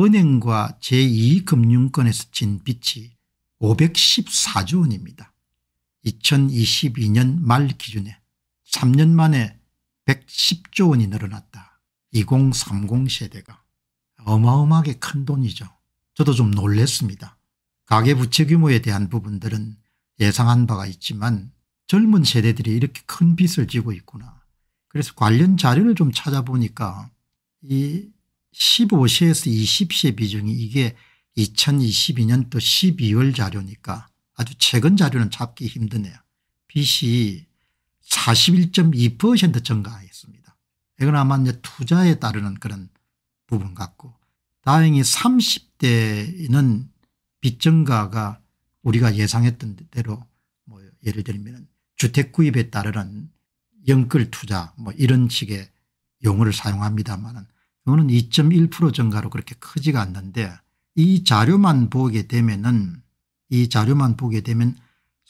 은행과 제2금융권에서 진 빚이 514조 원입니다. 2022년 말 기준에 3년 만에 110조 원이 늘어났다. 2030 세대가 어마어마하게 큰 돈이죠. 저도 좀 놀랬습니다. 가계 부채 규모에 대한 부분들은 예상한 바가 있지만 젊은 세대들이 이렇게 큰 빚을 지고 있구나. 그래서 관련 자료를 좀 찾아보니까 이 15세에서 20세 비중이 이게 2 0 2 2년또 12월 자료니까 아주 최근 자료는 잡기 힘드네요. 빚이 41.2% 증가했습니다. 이건 아마 이제 투자에 따르는 그런 부분 같고 다행히 30대는 빚증가가 우리가 예상했던 대로 뭐 예를 들면 주택 구입에 따르는 영끌 투자 뭐 이런 식의 용어를 사용합니다만은 이거는 2.1% 증가로 그렇게 크지가 않는데 이 자료만 보게 되면은 이 자료만 보게 되면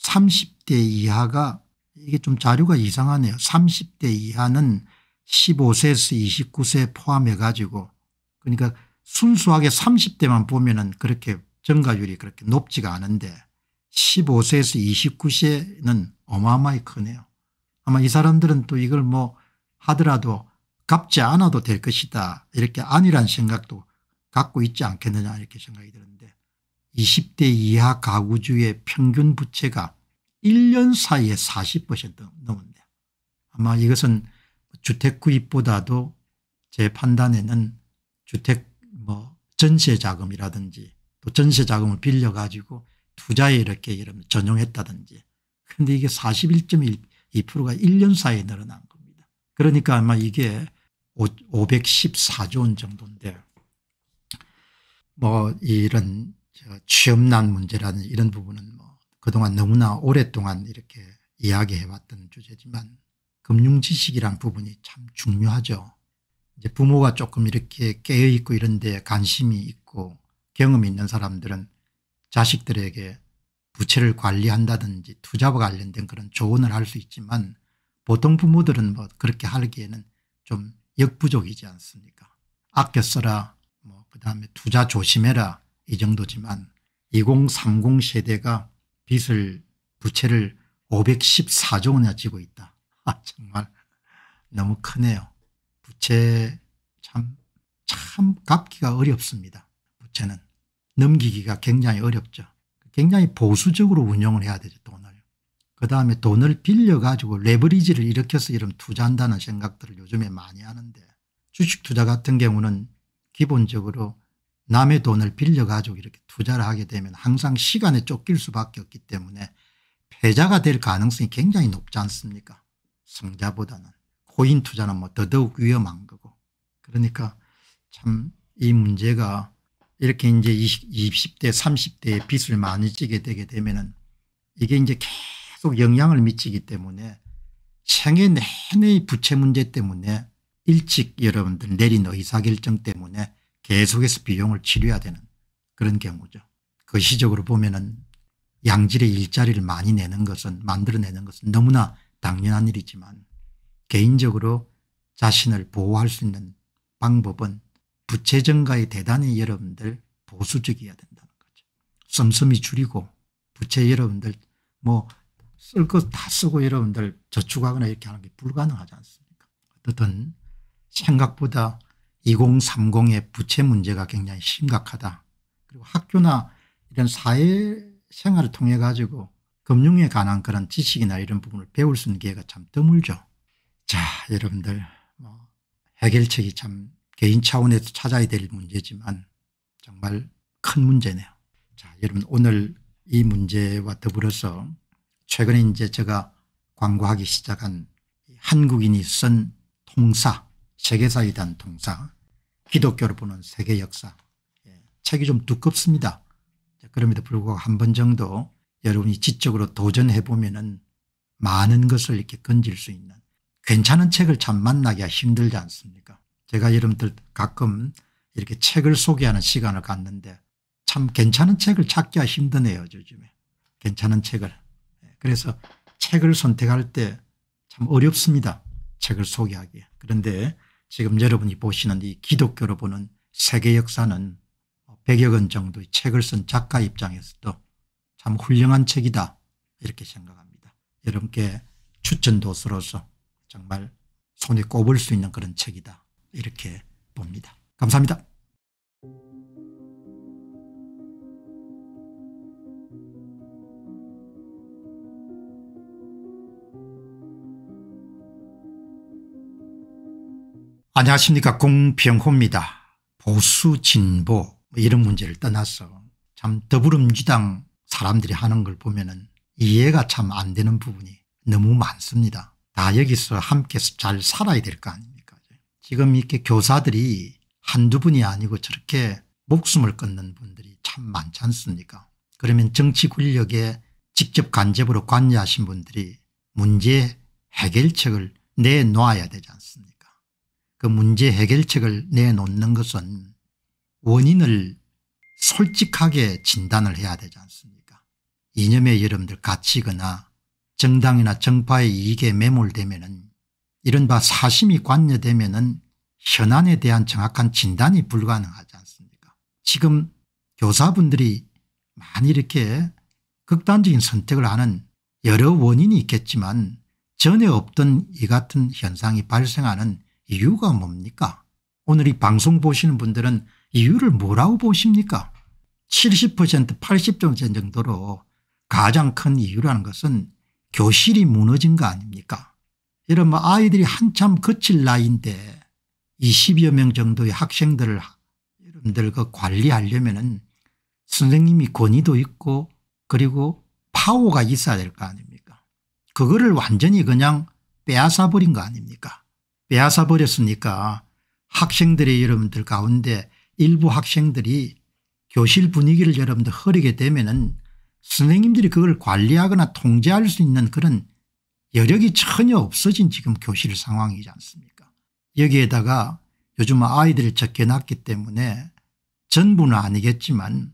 30대 이하가 이게 좀 자료가 이상하네요. 30대 이하는 15세에서 29세 포함해 가지고 그러니까 순수하게 30대만 보면 은 그렇게 증가율이 그렇게 높지가 않은데 15세에서 29세는 어마어마히 크네요. 아마 이 사람들은 또 이걸 뭐 하더라도 갚지 않아도 될 것이다 이렇게 아니란 생각도 갖고 있지 않겠느냐 이렇게 생각이 드는데 20대 이하 가구주의 평균 부채가 1년 사이에 40% 넘은데 아마 이것은 주택 구입보다도 제 판단에는 주택 뭐 전세 자금이라든지 또 전세 자금을 빌려 가지고 투자에 이렇게 여러분 전용했다든지 근데 이게 41.2%가 1년 사이에 늘어난 겁니다. 그러니까 아마 이게 514조 원 정도인데 뭐 이런 취업난 문제라는 이런 부분은 뭐 그동안 너무나 오랫동안 이렇게 이야기해왔던 주제지만 금융 지식이란 부분이 참 중요하죠. 이제 부모가 조금 이렇게 깨어있고 이런 데 관심이 있고 경험이 있는 사람들은 자식들에게 부채를 관리한다든지 투자와 관련된 그런 조언을 할 수 있지만 보통 부모들은 뭐 그렇게 하기에는 좀 역부족이지 않습니까 아껴 써라 뭐 그다음에 투자 조심해라 이 정도지만 2030 세대가 빚을 부채를 514조 원이나 지고 있다. 아, 정말 너무 크네요. 부채 참, 참 갚기가 어렵습니다. 부채는. 넘기기가 굉장히 어렵죠. 굉장히 보수적으로 운영을 해야 되죠 돈을. 그 다음에 돈을 빌려가지고 레버리지를 일으켜서 이런 투자한다는 생각들을 요즘에 많이 하는데 주식 투자 같은 경우는 기본적으로 남의 돈을 빌려가지고 이렇게 투자를 하게 되면 항상 시간에 쫓길 수밖에 없기 때문에 패자가 될 가능성이 굉장히 높지 않습니까 승자보다는 고인 투자는 뭐 더더욱 위험한 거고 그러니까 참 이 문제가 이렇게 이제 20, 대 30대에 빚을 많이 지게 되게 되면은 이게 이제 계속 영향을 미치기 때문에 생애 내내 부채 문제 때문에 일찍 여러분들 내린 의사결정 때문에 계속해서 비용을 치료해야 되는 그런 경우죠. 거시적으로 보면은 양질의 일자리를 많이 내는 것은 만들어내는 것은 너무나 당연한 일이지만 개인적으로 자신을 보호할 수 있는 방법은 부채 증가에 대단히 여러분들 보수적이어야 된다는 거죠. 씀씀이 줄이고 부채 여러분들 뭐쓸 것 다 쓰고 여러분들 저축하거나 이렇게 하는 게 불가능하지 않습니까 어떻든 생각보다 2030의 부채 문제가 굉장히 심각하다. 그리고 학교나 이런 사회생활을 통해 가지고 금융에 관한 그런 지식이나 이런 부분을 배울 수 있는 기회가 참 드물죠. 자 여러분들 뭐 해결책이 참 개인 차원에서 찾아야 될 문제지만 정말 큰 문제네요. 자 여러분 오늘 이 문제와 더불어서 최근에 이제 제가 광고하기 시작한 한국인이 쓴 통사 세계사에 대한 통사 기독교를 보는 세계 역사 예, 책이 좀 두껍습니다. 그럼에도 불구하고 한 번 정도 여러분이 지적으로 도전해 보면은 많은 것을 이렇게 건질 수 있는 괜찮은 책을 참 만나기가 힘들지 않습니까 제가 여러분들 가끔 이렇게 책을 소개하는 시간을 갖는데 참 괜찮은 책을 찾기가 힘드네요 요즘에 괜찮은 책을 예, 그래서 책을 선택할 때 참 어렵습니다 책을 소개하기 그런데 지금 여러분이 보시는 이 기독교로 보는 세계 역사는 100여 뭐 권 정도의 책을 쓴 작가 입장에서도 참 훌륭한 책이다 이렇게 생각합니다. 여러분께 추천도서로서 정말 손에 꼽을 수 있는 그런 책이다 이렇게 봅니다. 감사합니다. 안녕하십니까 공병호입니다. 보수 진보 뭐 이런 문제를 떠나서 참 더불어민주당 사람들이 하는 걸 보면 이해가 참 안 되는 부분이 너무 많습니다. 다 여기서 함께 잘 살아야 될 거 아닙니까 지금 이렇게 교사들이 한두 분이 아니고 저렇게 목숨을 끊는 분들이 참 많지 않습니까 그러면 정치 권력에 직접 간접으로 관여하신 분들이 문제 해결책을 내놓아야 되지 않습니까 그 문제 해결책을 내놓는 것은 원인을 솔직하게 진단을 해야 되지 않습니까 이념의 여러분들 가치거나 정당이나 정파의 이익에 매몰되면 은 이른바 사심이 관여되면 은 현안에 대한 정확한 진단이 불가능하지 않습니까 지금 교사분들이 많이 이렇게 극단적인 선택을 하는 여러 원인이 있겠지만 전에 없던 이 같은 현상이 발생하는 이유가 뭡니까 오늘 이 방송 보시는 분들은 이유를 뭐라고 보십니까 70% 80% 정도로 가장 큰 이유라는 것은 교실이 무너진 거 아닙니까 이런 뭐 아이들이 한참 거칠 나이인데 20여 명 정도의 학생들을 여러분들 그 관리하려면 은 선생님이 권위도 있고 그리고 파워가 있어야 될 거 아닙니까 그거를 완전히 그냥 빼앗아 버린 거 아닙니까 빼앗아 버렸으니까 학생들의 여러분들 가운데 일부 학생들이 교실 분위기를 여러분들 흐리게 되면 은 선생님들이 그걸 관리하거나 통제할 수 있는 그런 여력이 전혀 없어진 지금 교실 상황이지 않습니까 여기에다가 요즘 아이들을 적게 낳기 때문에 전부는 아니겠지만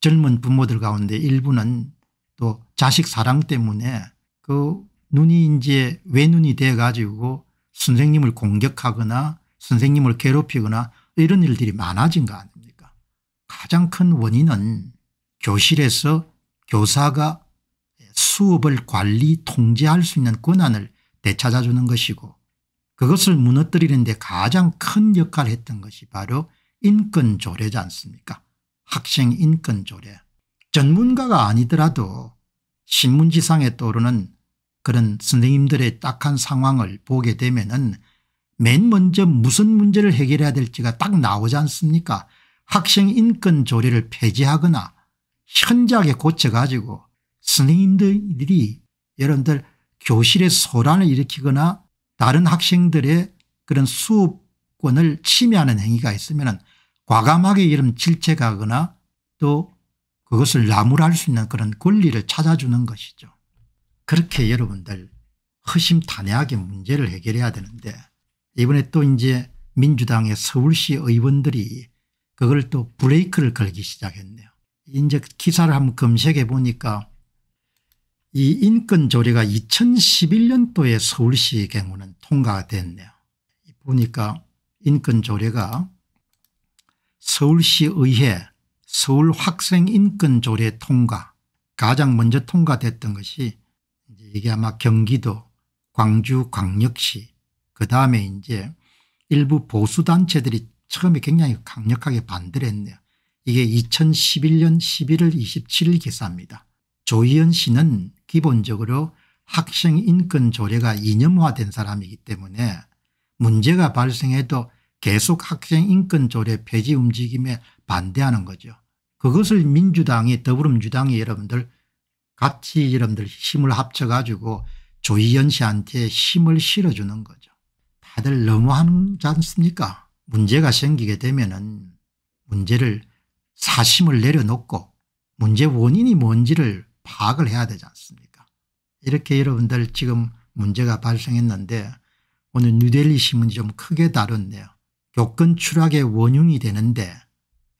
젊은 부모들 가운데 일부는 또 자식 사랑 때문에 그 눈이 이제 외눈이 돼 가지고 선생님을 공격하거나 선생님을 괴롭히거나 이런 일들이 많아진 거 아닙니까 가장 큰 원인은 교실에서 교사가 수업을 관리 통제할 수 있는 권한을 되찾아주는 것이고 그것을 무너뜨리는 데 가장 큰 역할을 했던 것이 바로 인권조례지 않습니까 학생 인권조례 전문가가 아니더라도 신문지상에 떠오르는 그런 선생님들의 딱한 상황을 보게 되면 은맨 먼저 무슨 문제를 해결해야 될지가 딱 나오지 않습니까 학생 인권 조례를 폐지하거나 현저하게 고쳐가지고 스님들이 여러분들 교실에 소란을 일으키거나 다른 학생들의 그런 수업권을 침해하는 행위가 있으면 과감하게 이름 질책하거나 또 그것을 나무랄 수 있는 그런 권리를 찾아주는 것이죠. 그렇게 여러분들 허심탄회하게 문제를 해결해야 되는데 이번에 또 이제 민주당의 서울시 의원들이 그걸 또 브레이크를 걸기 시작했네요. 이제 기사를 한번 검색해 보니까 이 인권조례가 2011년도에 서울시의 경우는 통과가 됐네요. 보니까 인권조례가 서울시의회 서울학생인권조례 통과 가장 먼저 통과됐던 것이 이게 아마 경기도 광주 광역시 그다음에 이제 일부 보수단체들이 처음에 굉장히 강력하게 반대를 했네요. 이게 2011년 11월 27일 기사입니다. 조희연 씨는 기본적으로 학생 인권 조례가 이념화된 사람이기 때문에 문제가 발생해도 계속 학생 인권 조례 폐지 움직임에 반대하는 거죠. 그것을 민주당이 더불어민주당이 여러분들 같이 여러분들 힘을 합쳐가지고 조희연 씨한테 힘을 실어주는 거죠. 다들 너무하지 않습니까 문제가 생기게 되면 은 문제를 사심을 내려놓고 문제 원인이 뭔지를 파악을 해야 되지 않습니까 이렇게 여러분들 지금 문제가 발생했는데 오늘 뉴델리 신문이 좀 크게 다뤘네요. 교권 추락의 원흉이 되는데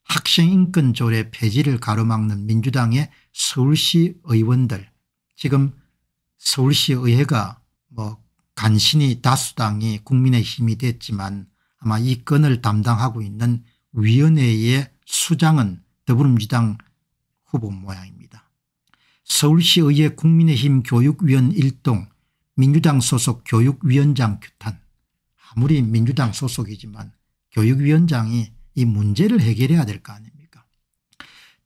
학생인권조례 폐지를 가로막는 민주당의 서울시 의원들 지금 서울시 의회가 뭐 간신히 다수당이 국민의 힘이 됐지만 아마 이 건을 담당하고 있는 위원회의 수장은 더불어민주당 후보 모양입니다. 서울시의회 국민의힘 교육위원 1동 민주당 소속 교육위원장 규탄 아무리 민주당 소속이지만 교육위원장이 이 문제를 해결해야 될 거 아닙니까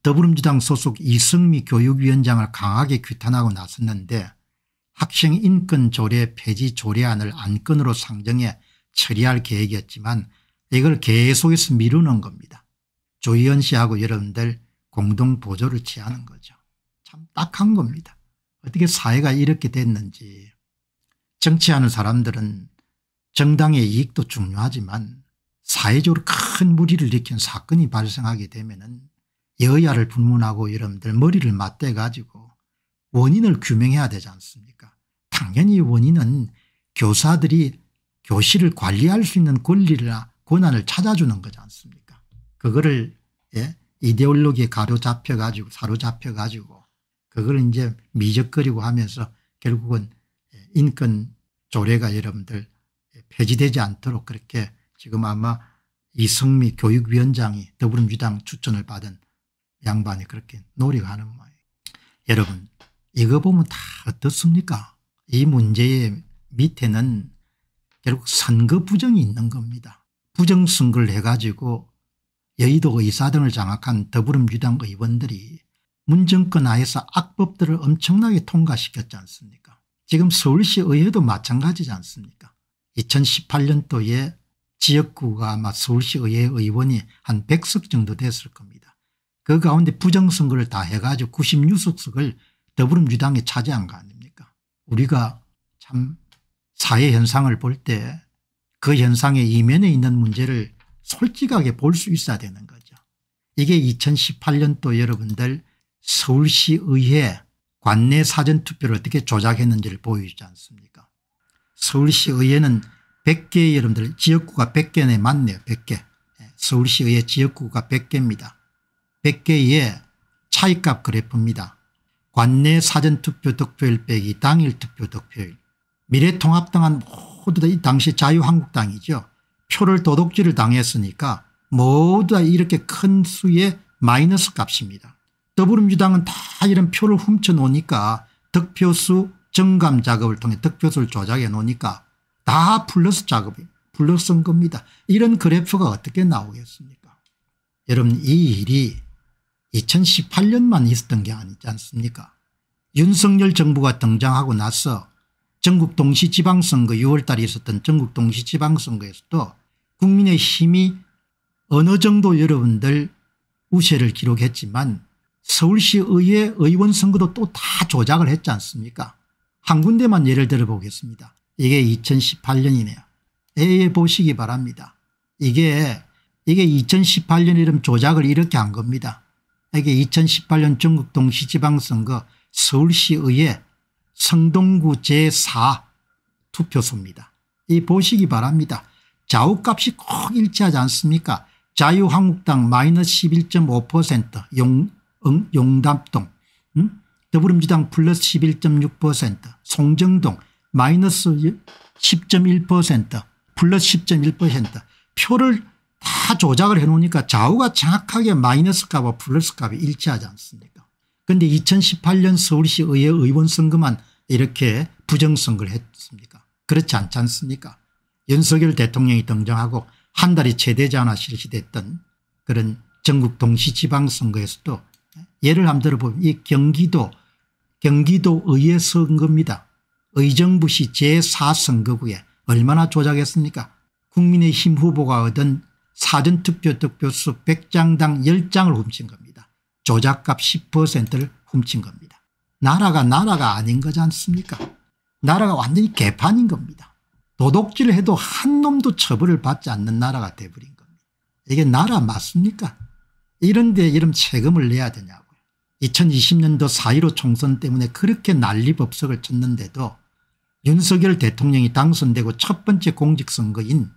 더불어민주당 소속 이승미 교육위원장을 강하게 규탄하고 나섰는데 학생 인권 조례 폐지 조례안을 안건으로 상정해 처리할 계획이었지만 이걸 계속해서 미루는 겁니다. 조희연 씨하고 여러분들 공동 보조를 취하는 거죠. 참 딱한 겁니다. 어떻게 사회가 이렇게 됐는지 정치하는 사람들은 정당의 이익도 중요하지만 사회적으로 큰 무리를 일으킨 사건이 발생하게 되면 은 여야를 불문하고 여러분들 머리를 맞대 가지고 원인을 규명해야 되지 않습니까 당연히 원인은 교사들이 교실을 관리할 수 있는 권리를 권한을 찾아주는 거지 않습니까 그거를 예? 이데올로기에 가로잡혀 가지고 사로잡혀 가지고 그걸 이제 미적거리고 하면서 결국은 예, 인권 조례가 여러분들 예, 폐지되지 않도록 그렇게 지금 아마 이승미 교육위원장이 더불어민주당 추천을 받은 양반이 그렇게 노력하는 모양이에요. 여러분 이거 보면 다 어떻습니까 이 문제의 밑에는 결국 선거 부정이 있는 겁니다. 부정선거를 해가지고 여의도 의사등을 장악한 더불어민주당 의원들이 문정권 하에서 악법들을 엄청나게 통과시켰지 않습니까 지금 서울시 의회도 마찬가지지 않습니까 2018년도에 지역구가 아마 서울시 의회 의원이 한 100석 정도 됐을 겁니다. 그 가운데 부정선거를 다 해가지고 96석을 더불어민주당이 차지한 거 아닙니까 우리가 참 사회 현상을 볼 때 그 현상의 이면에 있는 문제를 솔직하게 볼 수 있어야 되는 거죠. 이게 2018년도 여러분들 서울시의회 관내 사전투표를 어떻게 조작했는지를 보여주지 않습니까 서울시의회는 100개 여러분들 지역구가 100개네 맞네요 100개 예, 서울시의회 지역구가 100개입니다 100개의 차이값 그래프입니다 관내 사전투표 득표율 빼기 당일 투표 득표율 미래통합당은 모두 다이 당시 자유한국당이죠 표를 도둑질을 당했으니까 모두 이렇게 큰 수의 마이너스 값입니다. 더불어민주당은 다 이런 표를 훔쳐놓으니까 득표수 정감 작업을 통해 득표수를 조작해 놓으니까 다 플러스 작업이 플러스인 겁니다. 이런 그래프가 어떻게 나오겠습니까 여러분 이 일이 2018년만 있었던 게 아니지 않습니까 윤석열 정부가 등장하고 나서 전국 동시지방선거 6월달에 있었던 전국 동시지방선거에서도 국민의 힘이 어느 정도 여러분들 우세를 기록했지만 서울시의회 의원 선거도 또 다 조작을 했지 않습니까 한 군데만 예를 들어보겠습니다. 이게 2018년이네요. 예 보시기 바랍니다. 이게 이게 2018년 이름 조작을 이렇게 한 겁니다. 이게 2018년 전국 동시지방선거 서울시의회 성동구 제4 투표소입니다. 이 보시기 바랍니다. 좌우값이 꼭 일치하지 않습니까 자유한국당 마이너스 11.5% 용, 응, 용담동 응? 더불어민주당 플러스 11.6% 송정동 마이너스 10.1% 플러스 10.1% 표를 다 조작을 해놓으니까 좌우가 정확하게 마이너스 값과 플러스 값이 일치하지 않습니까 그런데 2018년 서울시 의회 의원 선거만 이렇게 부정선거를 했습니까 그렇지 않지 않습니까 연석열 대통령이 등장하고 한 달이 채 되지 않아 실시됐던 그런 전국 동시지방선거에서도 예를 한번 들어보면 이 경기도 경기도의회 선거입니다. 의정부시 제4선거구에 얼마나 조작했습니까 국민의힘 후보가 얻은 사전투표 득표수 100장당 10장을 훔친 겁니다. 조작값 10%를 훔친 겁니다. 나라가 나라가 아닌 거지 않습니까 나라가 완전히 개판인 겁니다. 도둑질 을 해도 한 놈도 처벌을 받지 않는 나라가 돼버린 겁니다. 이게 나라 맞습니까? 이런데 이런 세금을 내야 되냐고요. 2020년도 4.15 총선 때문에 그렇게 난리법석을 쳤는데도 윤석열 대통령이 당선되고 첫 번째 공직선거인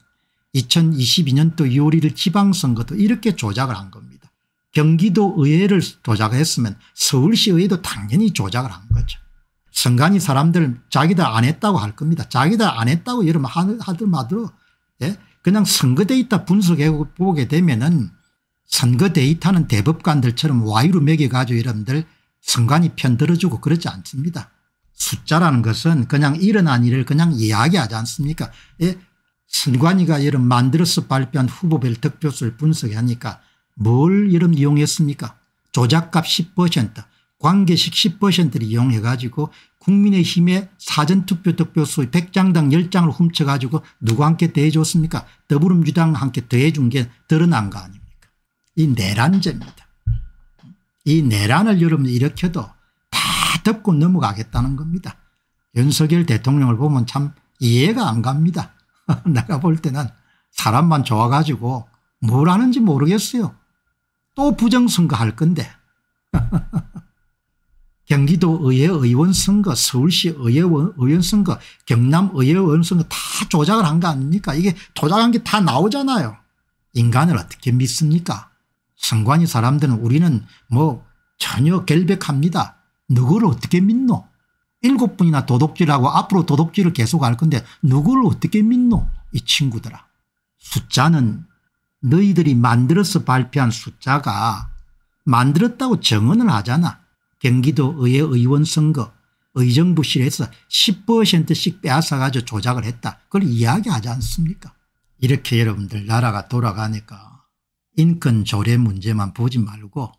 2022년도 6월 1일 지방선거도 이렇게 조작을 한 겁니다. 경기도 의회를 조작했으면 서울시 의회도 당연히 조작을 한 거죠. 성관이 사람들 자기들 안 했다고 할 겁니다. 자기들 안 했다고 여러분 하들 마들어 예? 그냥 선거 데이터 분석해 보게 되면은 선거 데이터는 대법관들처럼 와이로 매겨가지고 여러분들 선관이 편들어주고 그러지 않습니다. 숫자라는 것은 그냥 일어난 일을 그냥 이야기하지 않습니까 예? 선관위가 여러분 만들어서 발표한 후보별 득표수를 분석하니까 뭘여 이런 이용했습니까 조작값 10% 관계식 10%를 이용해 가지고 국민의힘의 사전투표 득표수 100장당 10장을 훔쳐 가지고 누구 한테 대해줬습니까 더불어민주당 함께 대해준게 드러난 거 아닙니까 이 내란제입니다. 이 내란을 여러분 일으켜도 다 덮고 넘어가겠다는 겁니다. 윤석열 대통령을 보면 참 이해가 안 갑니다. 내가 볼 때는 사람만 좋아 가지고 뭘 하는지 모르겠어요. 또 부정선거 할 건데 경기도의회 의원 선거 서울시 의회 의원 선거 경남의회 의원 선거 다 조작을 한 거 아닙니까 이게 조작한 게 다 나오잖아요. 인간을 어떻게 믿습니까 선관위 사람들은 우리는 뭐 전혀 결백합니다. 누구를 어떻게 믿노 일곱 분이나 도둑질하고 앞으로 도둑질을 계속할 건데 누구를 어떻게 믿노 이 친구들아 숫자는 너희들이 만들어서 발표한 숫자가 만들었다고 정언을 하잖아. 경기도의회 의원 선거 의정부실에서 10%씩 빼앗아가지고 조작을 했다. 그걸 이야기하지 않습니까 이렇게 여러분들 나라가 돌아가니까 인권 조례 문제만 보지 말고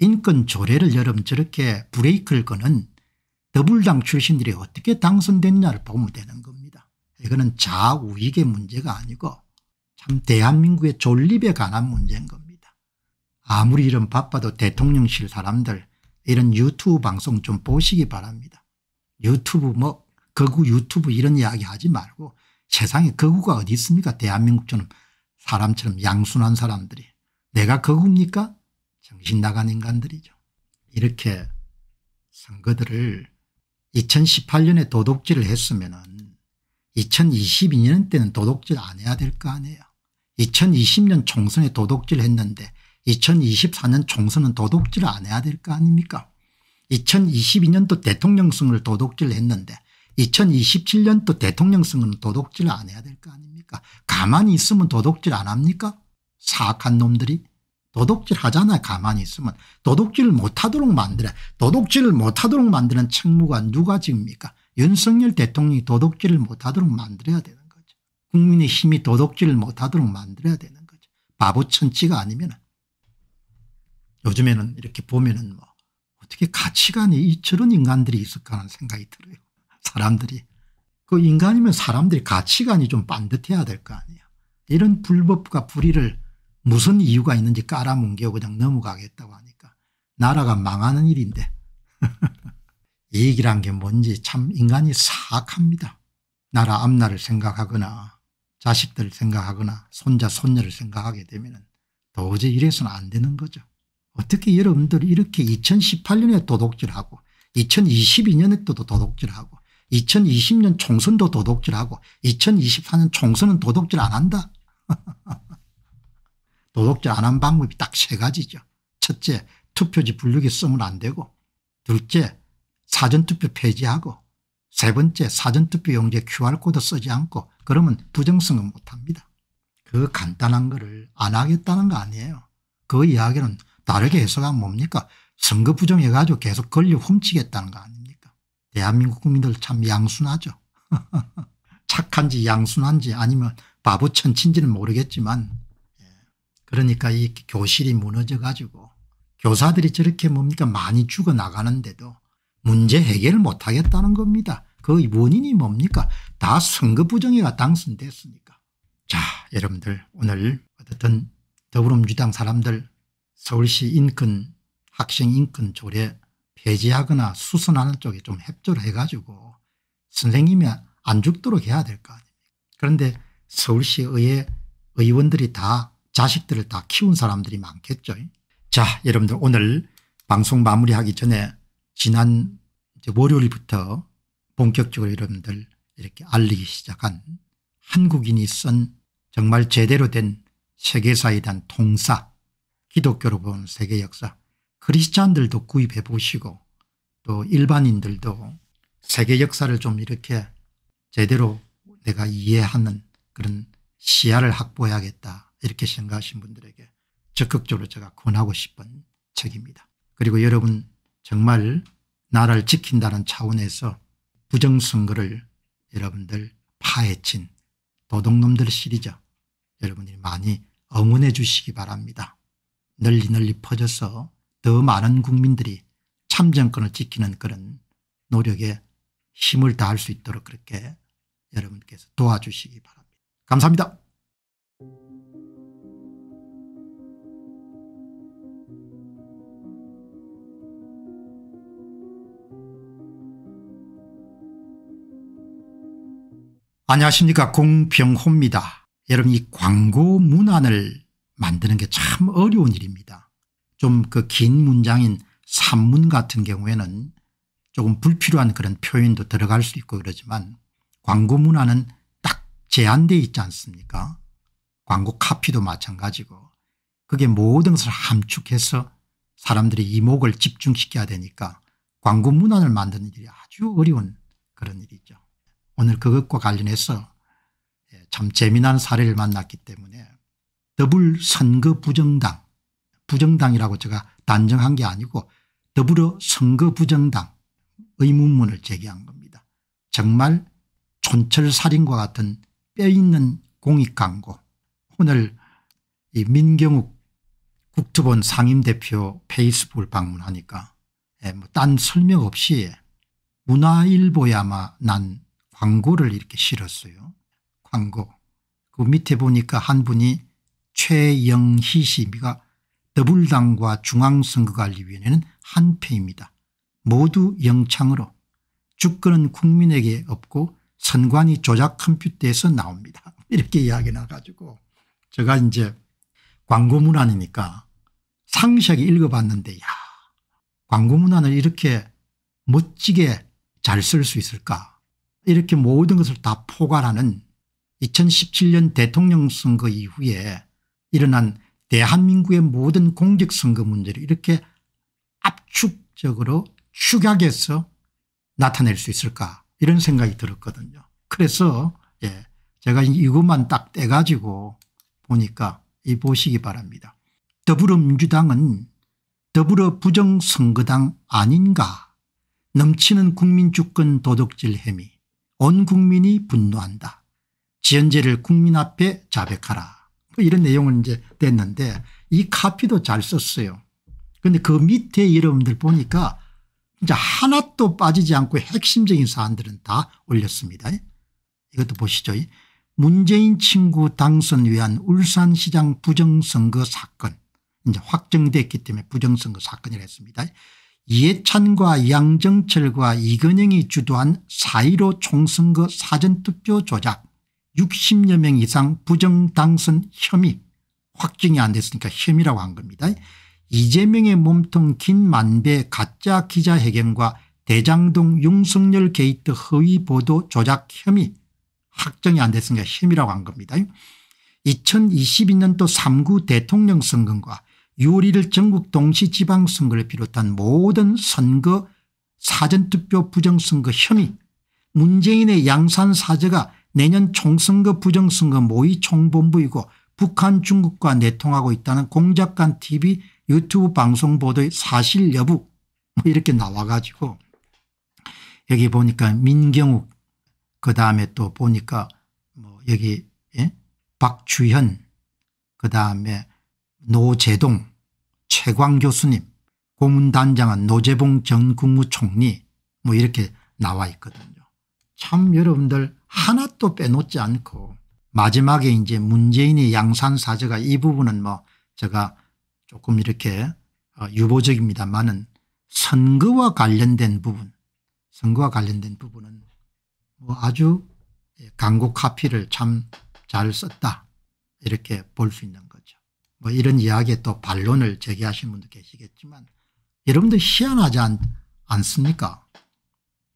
인권 조례를 여러분 저렇게 브레이크를 거는 더불당 출신들이 어떻게 당선됐냐를 보면 되는 겁니다. 이거는 좌우익의 문제가 아니고 참 대한민국의 존립에 관한 문제인 겁니다. 아무리 이름 바빠도 대통령실 사람들 이런 유튜브 방송 좀 보시기 바랍니다. 유튜브 뭐 거구 유튜브 이런 이야기 하지 말고 세상에 거구가 어디 있습니까 대한민국처럼 사람처럼 양순한 사람들이 내가 거구입니까 정신 나간 인간들이죠. 이렇게 선거들을 2018년에 도둑질을 했으면 은 2022년 때는 도둑질 안 해야 될 거 아니에요. 2020년 총선에 도둑질 했는데 2024년 총선은 도둑질 안 해야 될 거 아닙니까 2022년도 대통령승을 도둑질 했는데 2027년도 대통령승은 도둑질 안 해야 될 거 아닙니까 가만히 있으면 도둑질 안 합니까 사악한 놈들이 도둑질 하잖아 가만히 있으면 도둑질을 못하도록 만들어 도둑질을 못하도록 만드는 책무가 누가 집니까 윤석열 대통령이 도둑질을 못하도록 만들어야 되는 거죠 국민의 힘이 도둑질을 못하도록 만들어야 되는 거죠 바보 천치가 아니면 요즘에는 이렇게 보면은 뭐 어떻게 가치관이 저런 인간들이 있을까 하는 생각이 들어요. 사람들이. 그 인간이면 사람들이 가치관이 좀 반듯해야 될 거 아니야. 이런 불법과 불의를 무슨 이유가 있는지 깔아뭉개고 그냥 넘어가겠다고 하니까 나라가 망하는 일인데 이익이란 게 뭔지 참 인간이 사악합니다. 나라 앞날을 생각하거나 자식들 생각하거나 손자 손녀를 생각하게 되면 도저히 이래서는 안 되는 거죠. 어떻게 여러분들이 이렇게 2018년에 도둑질하고 2022년에 또 도둑질하고 2020년 총선도 도둑질하고 2024년 총선은 도둑질 안 한다. 도둑질 안 한 방법이 딱 세 가지죠. 첫째 투표지 분류기 쓰면 안 되고 둘째 사전투표 폐지하고 세 번째 사전투표용지에 QR코드 쓰지 않고 그러면 부정성은 못합니다. 그 간단한 거를 안 하겠다는 거 아니에요. 그 이야기는 다르게 해석하면 뭡니까 선거 부정해가지고 계속 권력 훔치겠다는 거 아닙니까 대한민국 국민들 참 양순하죠 착한지 양순한지 아니면 바보 천친지는 모르겠지만 예. 그러니까 이 교실이 무너져 가지고 교사들이 저렇게 뭡니까 많이 죽어나가는데도 문제 해결을 못하겠다는 겁니다. 그 원인이 뭡니까 다 선거 부정해가 당선됐으니까. 자 여러분들 오늘 어쨌든 더불어민주당 사람들 서울시 인권 학생 인권 조례 폐지하거나 수선하는 쪽에 좀 협조를 해가지고 선생님이 안 죽도록 해야 될 거 아닙니까 그런데 서울시의회 의원들이 다 자식들을 다 키운 사람들이 많겠죠. 자 여러분들 오늘 방송 마무리하기 전에 지난 월요일부터 본격적으로 여러분들 이렇게 알리기 시작한 한국인이 쓴 정말 제대로 된 세계사에 대한 통사 기독교로 본 세계 역사 크리스찬들도 구입해 보시고 또 일반인들도 세계 역사를 좀 이렇게 제대로 내가 이해하는 그런 시야를 확보해야겠다 이렇게 생각하신 분들에게 적극적으로 제가 권하고 싶은 책입니다. 그리고 여러분 정말 나라를 지킨다는 차원에서 부정선거를 여러분들 파헤친 도둑놈들 시리죠여러분이 많이 응원해 주시기 바랍니다. 널리 널리 퍼져서 더 많은 국민들이 참정권을 지키는 그런 노력에 힘을 다할 수 있도록 그렇게 여러분께서 도와주시기 바랍니다. 감사합니다. 만드는 게 참 어려운 일입니다. 좀 그 긴 문장인 산문 같은 경우에는 조금 불필요한 그런 표현도 들어갈 수 있고 그러지만 광고 문화는 딱 제한되어 있지 않습니까 광고 카피도 마찬가지고 그게 모든 것을 함축해서 사람들의 이목을 집중시켜야 되니까 광고 문화를 만드는 일이 아주 어려운 그런 일이죠. 오늘 그것과 관련해서 참 재미난 사례를 만났기 때문에 더불 선거 부정당 부정당이라고 제가 단정한 게 아니고 더불어 선거 부정당 의문문을 제기한 겁니다. 정말 촌철살인과 같은 뼈있는 공익광고 오늘 이 민경욱 국토본 상임대표 페이스북을 방문하니까 예, 뭐딴 설명 없이 문화일보야마 난 광고를 이렇게 실었어요. 광고. 그 밑에 보니까 한 분이 최영희 시비가 더불당과 중앙선거관리위원회는 한패입니다. 모두 영창으로 주권은 국민에게 없고 선관위 조작 컴퓨터에서 나옵니다. 이렇게 이야기 나가지고 제가 이제 광고 문안이니까 상세하게 읽어봤는데 야 광고 문안을 이렇게 멋지게 잘 쓸 수 있을까 이렇게 모든 것을 다 포괄하는 2017년 대통령 선거 이후에 일어난 대한민국의 모든 공직선거 문제를 이렇게 압축적으로 축약해서 나타낼 수 있을까 이런 생각이 들었거든요. 그래서 예 제가 이것만 딱 떼가지고 보니까 이 보시기 바랍니다. 더불어민주당은 더불어 부정선거당 아닌가 넘치는 국민주권 도둑질 혐의 온 국민이 분노한다. 지연제를 국민 앞에 자백하라. 뭐 이런 내용을 이제 냈는데 이 카피도 잘 썼어요. 근데 그 밑에 이름들 보니까 진짜 하나도 빠지지 않고 핵심적인 사안들은 다 올렸습니다. 이것도 보시죠. 문재인 친구 당선 위한 울산시장 부정선거 사건 이제 확정됐기 때문에 부정선거 사건이라 했습니다. 이해찬과 양정철과 이건영이 주도한 4.15 총선거 사전투표 조작 60여 명 이상 부정당선 혐의 확정이 안 됐으니까 혐의라고 한 겁니다. 이재명의 몸통 긴 만배 가짜 기자회견과 대장동 윤석열 게이트 허위 보도 조작 혐의 확정이 안 됐으니까 혐의라고 한 겁니다. 2022년도 3구 대통령 선거과 6월 1일 전국 동시지방선거를 비롯한 모든 선거 사전투표 부정선거 혐의 문재인의 양산사저가 내년 총선거 부정선거 모의 총본부이고 북한 중국과 내통하고 있다는 공작간 tv 유튜브 방송 보도의 사실 여부 뭐 이렇게 나와가지고 여기 보니까 민경욱 그다음에 또 보니까 뭐 여기 예? 박주현 그다음에 노재동 최광 교수님 고문단장은 노재봉 전 국무총리 뭐 이렇게 나와 있거든요. 참 여러분들 하나도 빼놓지 않고 마지막에 이제 문재인의 양산사저가 이 부분은 뭐 제가 조금 이렇게 어, 유보적입니다만은 선거와 관련된 부분 선거와 관련된 부분은 뭐 아주 예, 강곡 카피를 참 잘 썼다 이렇게 볼 수 있는 거죠. 뭐 이런 이야기에 또 반론을 제기하신 분도 계시겠지만 여러분들 희한하지 않, 않습니까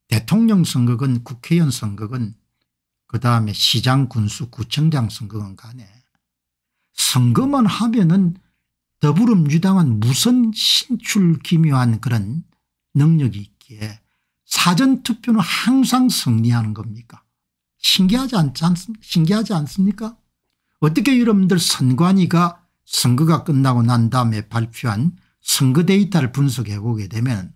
대통령 선거건 국회의원 선거건 그 다음에 시장 군수 구청장 선거건 간에 선거만 하면은 더불어민주당은 무선 신출 기묘한 그런 능력이 있기에 사전투표는 항상 승리하는 겁니까 신기하지 않지 않습니까 신기하지 않습니까 어떻게 여러분들 선관위가 선거가 끝나고 난 다음에 발표한 선거 데이터를 분석해 보게 되면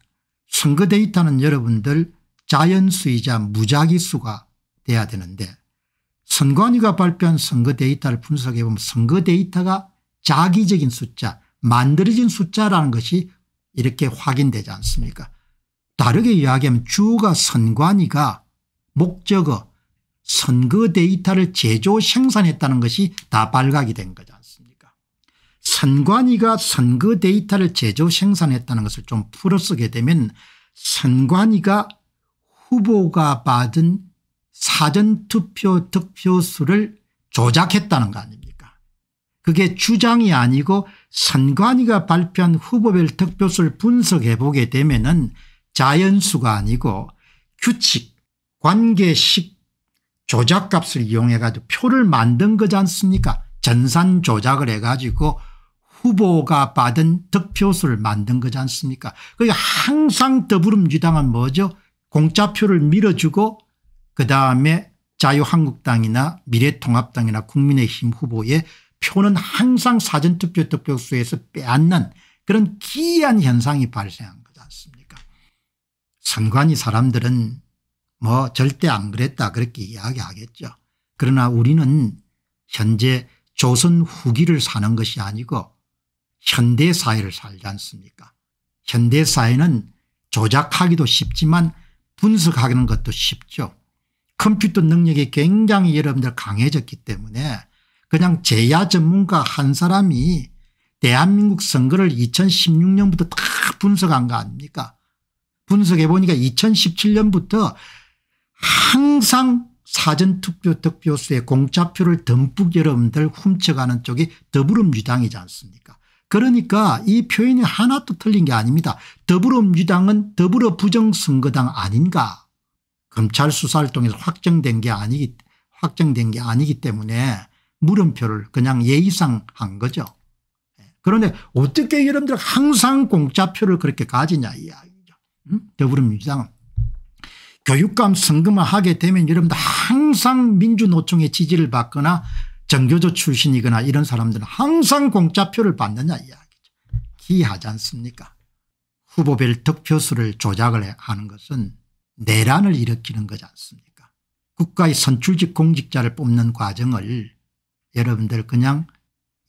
선거 데이터는 여러분들 자연수이자 무작위수가 돼야 되는데 선관위가 발표한 선거 데이터를 분석해 보면 선거 데이터가 자기적인 숫자 만들어진 숫자라는 것이 이렇게 확인되지 않습니까 다르게 이야기하면 주가 선관위가 목적어 선거 데이터를 제조 생산했다는 것이 다 발각이 된 거지 않습니까 선관위가 선거 데이터를 제조 생산했다는 것을 좀 풀어쓰게 되면 선관위가 후보가 받은 사전투표 득표수를 조작했다는 거 아닙니까 그게 주장이 아니고 선관위가 발표한 후보별 득표수를 분석해 보게 되면 은 자연수가 아니고 규칙 관계식 조작값을 이용해 가지고 표를 만든 거지 않습니까 전산 조작을 해 가지고 후보가 받은 득표수를 만든 거지 않습니까 그러니까 항상 더불어민주당은 뭐죠 공짜표를 밀어주고 그다음에 자유한국당이나 미래통합당이나 국민의힘 후보의 표는 항상 사전투표 득표수에서 빼앗는 그런 기이한 현상이 발생한 거지 않습니까 선관위 사람들은 뭐 절대 안 그랬다 그렇게 이야기하겠죠. 그러나 우리는 현재 조선 후기를 사는 것이 아니고 현대 사회를 살지 않습니까 현대 사회는 조작하기도 쉽지만 분석하는 것도 쉽죠. 컴퓨터 능력이 굉장히 여러분들 강해졌기 때문에 그냥 제야 전문가 한 사람이 대한민국 선거를 2016년부터 다 분석한 거 아닙니까 분석해 보니까 2017년부터 항상 사전투표 득표수에 공짜표를 듬뿍 여러분들 훔쳐가는 쪽이 더불어민주당이지 않습니까 그러니까 이 표현이 하나도 틀린 게 아닙니다. 더불어민주당은 더불어 부정선거당 아닌가 검찰 수사를 통해서 확정된 게 아니기 확정된 게 아니기 때문에 물음표를 그냥 예의상 한 거죠. 예. 그런데 어떻게 여러분들 항상 공짜표를 그렇게 가지냐 이야기죠. 더불어민주당은 교육감 선거만 하게 되면 여러분들 항상 민주노총의 지지를 받거나 정교조 출신이거나 이런 사람들은 항상 공짜표를 받느냐 이야기죠. 기하지 않습니까 후보별 득표수를 조작을 하는 것은 내란을 일으키는 거지 않습니까 국가의 선출직 공직자를 뽑는 과정을 여러분들 그냥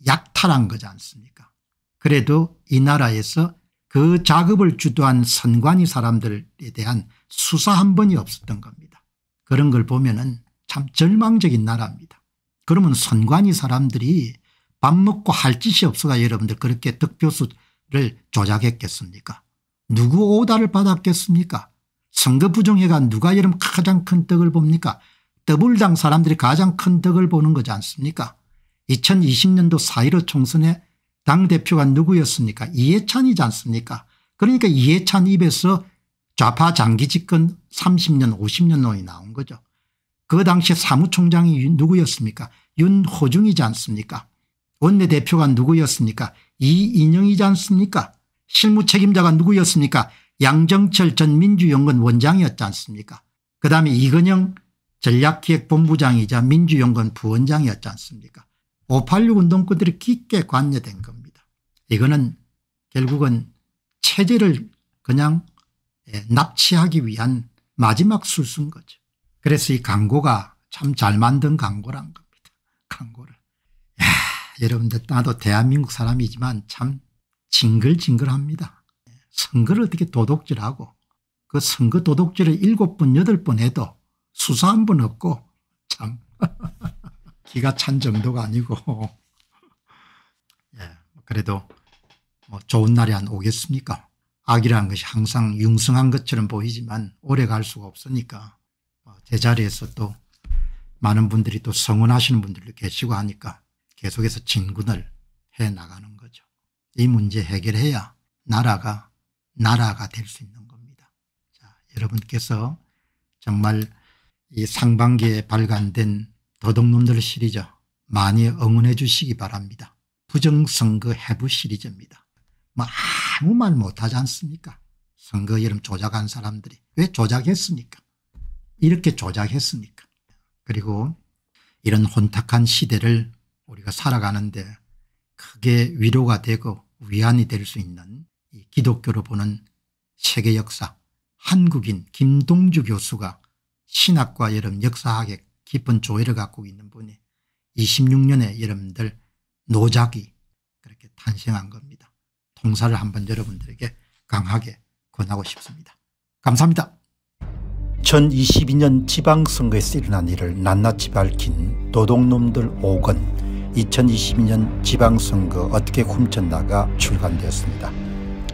약탈한 거지 않습니까 그래도 이 나라에서 그 작업을 주도한 선관위 사람들에 대한 수사 한 번이 없었던 겁니다. 그런 걸 보면 은참 절망적인 나라입니다. 그러면 선관위 사람들이 밥 먹고 할 짓이 없어가 여러분들 그렇게 득표수를 조작했겠습니까 누구 오다를 받았겠습니까 선거 부정회가 누가 여름 가장 큰덕을 봅니까 더블당 사람들이 가장 큰 덕을 보는 거지 않습니까 2020년도 4.15 총선에 당대표가 누구였습니까 이해찬이지 않습니까 그러니까 이해찬 입에서 좌파 장기 집권 30년 50년 논이 나온 거죠. 그당시 사무총장이 누구였습니까 윤호중이지 않습니까 원내대표가 누구였습니까 이인영이지 않습니까 실무책임자가 누구였습니까 양정철 전 민주연구원 원장이었지 않습니까 그 다음에 이근영 전략기획본부장이자 민주연구원 부원장이었지 않습니까 586 운동권들이 깊게 관여된 겁니다. 이거는 결국은 체제를 그냥 예, 납치하기 위한 마지막 수순 거죠. 그래서 이 광고가 참 잘 만든 광고란 겁니다. 광고를. 야, 여러분들 나도 대한민국 사람이지만 참 징글징글합니다. 선거를 어떻게 도둑질하고 그 선거 도둑질을 일곱 번 여덟 번 해도 수사 한 번 없고 참 기가 찬 정도가 아니고 예, 그래도 뭐 좋은 날이 안 오겠습니까 악이라는 것이 항상 융성한 것처럼 보이지만 오래 갈 수가 없으니까 뭐 제자리에서 또 많은 분들이 또 성원하시는 분들도 계시고 하니까 계속해서 진군을 해 나가는 거죠. 이 문제 해결해야 나라가 나라가 될 수 있는 겁니다. 자, 여러분께서 정말 이 상반기에 발간된 도둑놈들 시리즈 많이 응원해 주시기 바랍니다. 부정선거 해부 시리즈입니다. 뭐 아무 말 못하지 않습니까? 선거 이름 조작한 사람들이 왜 조작했습니까? 이렇게 조작했습니까? 그리고 이런 혼탁한 시대를 우리가 살아가는데 크게 위로가 되고 위안이 될 수 있는 이 기독교로 보는 세계 역사 한국인 김동주 교수가 신학과 여름 역사학에 깊은 조예를 갖고 있는 분이 26년에 여러분들 노작이 그렇게 탄생한 겁니다. 통사를 한번 여러분들에게 강하게 권하고 싶습니다. 감사합니다. 2022년 지방선거에서 일어난 일을 낱낱이 밝힌 도둑놈들 5건 2022년 지방선거 어떻게 훔쳤나가 출간되었습니다.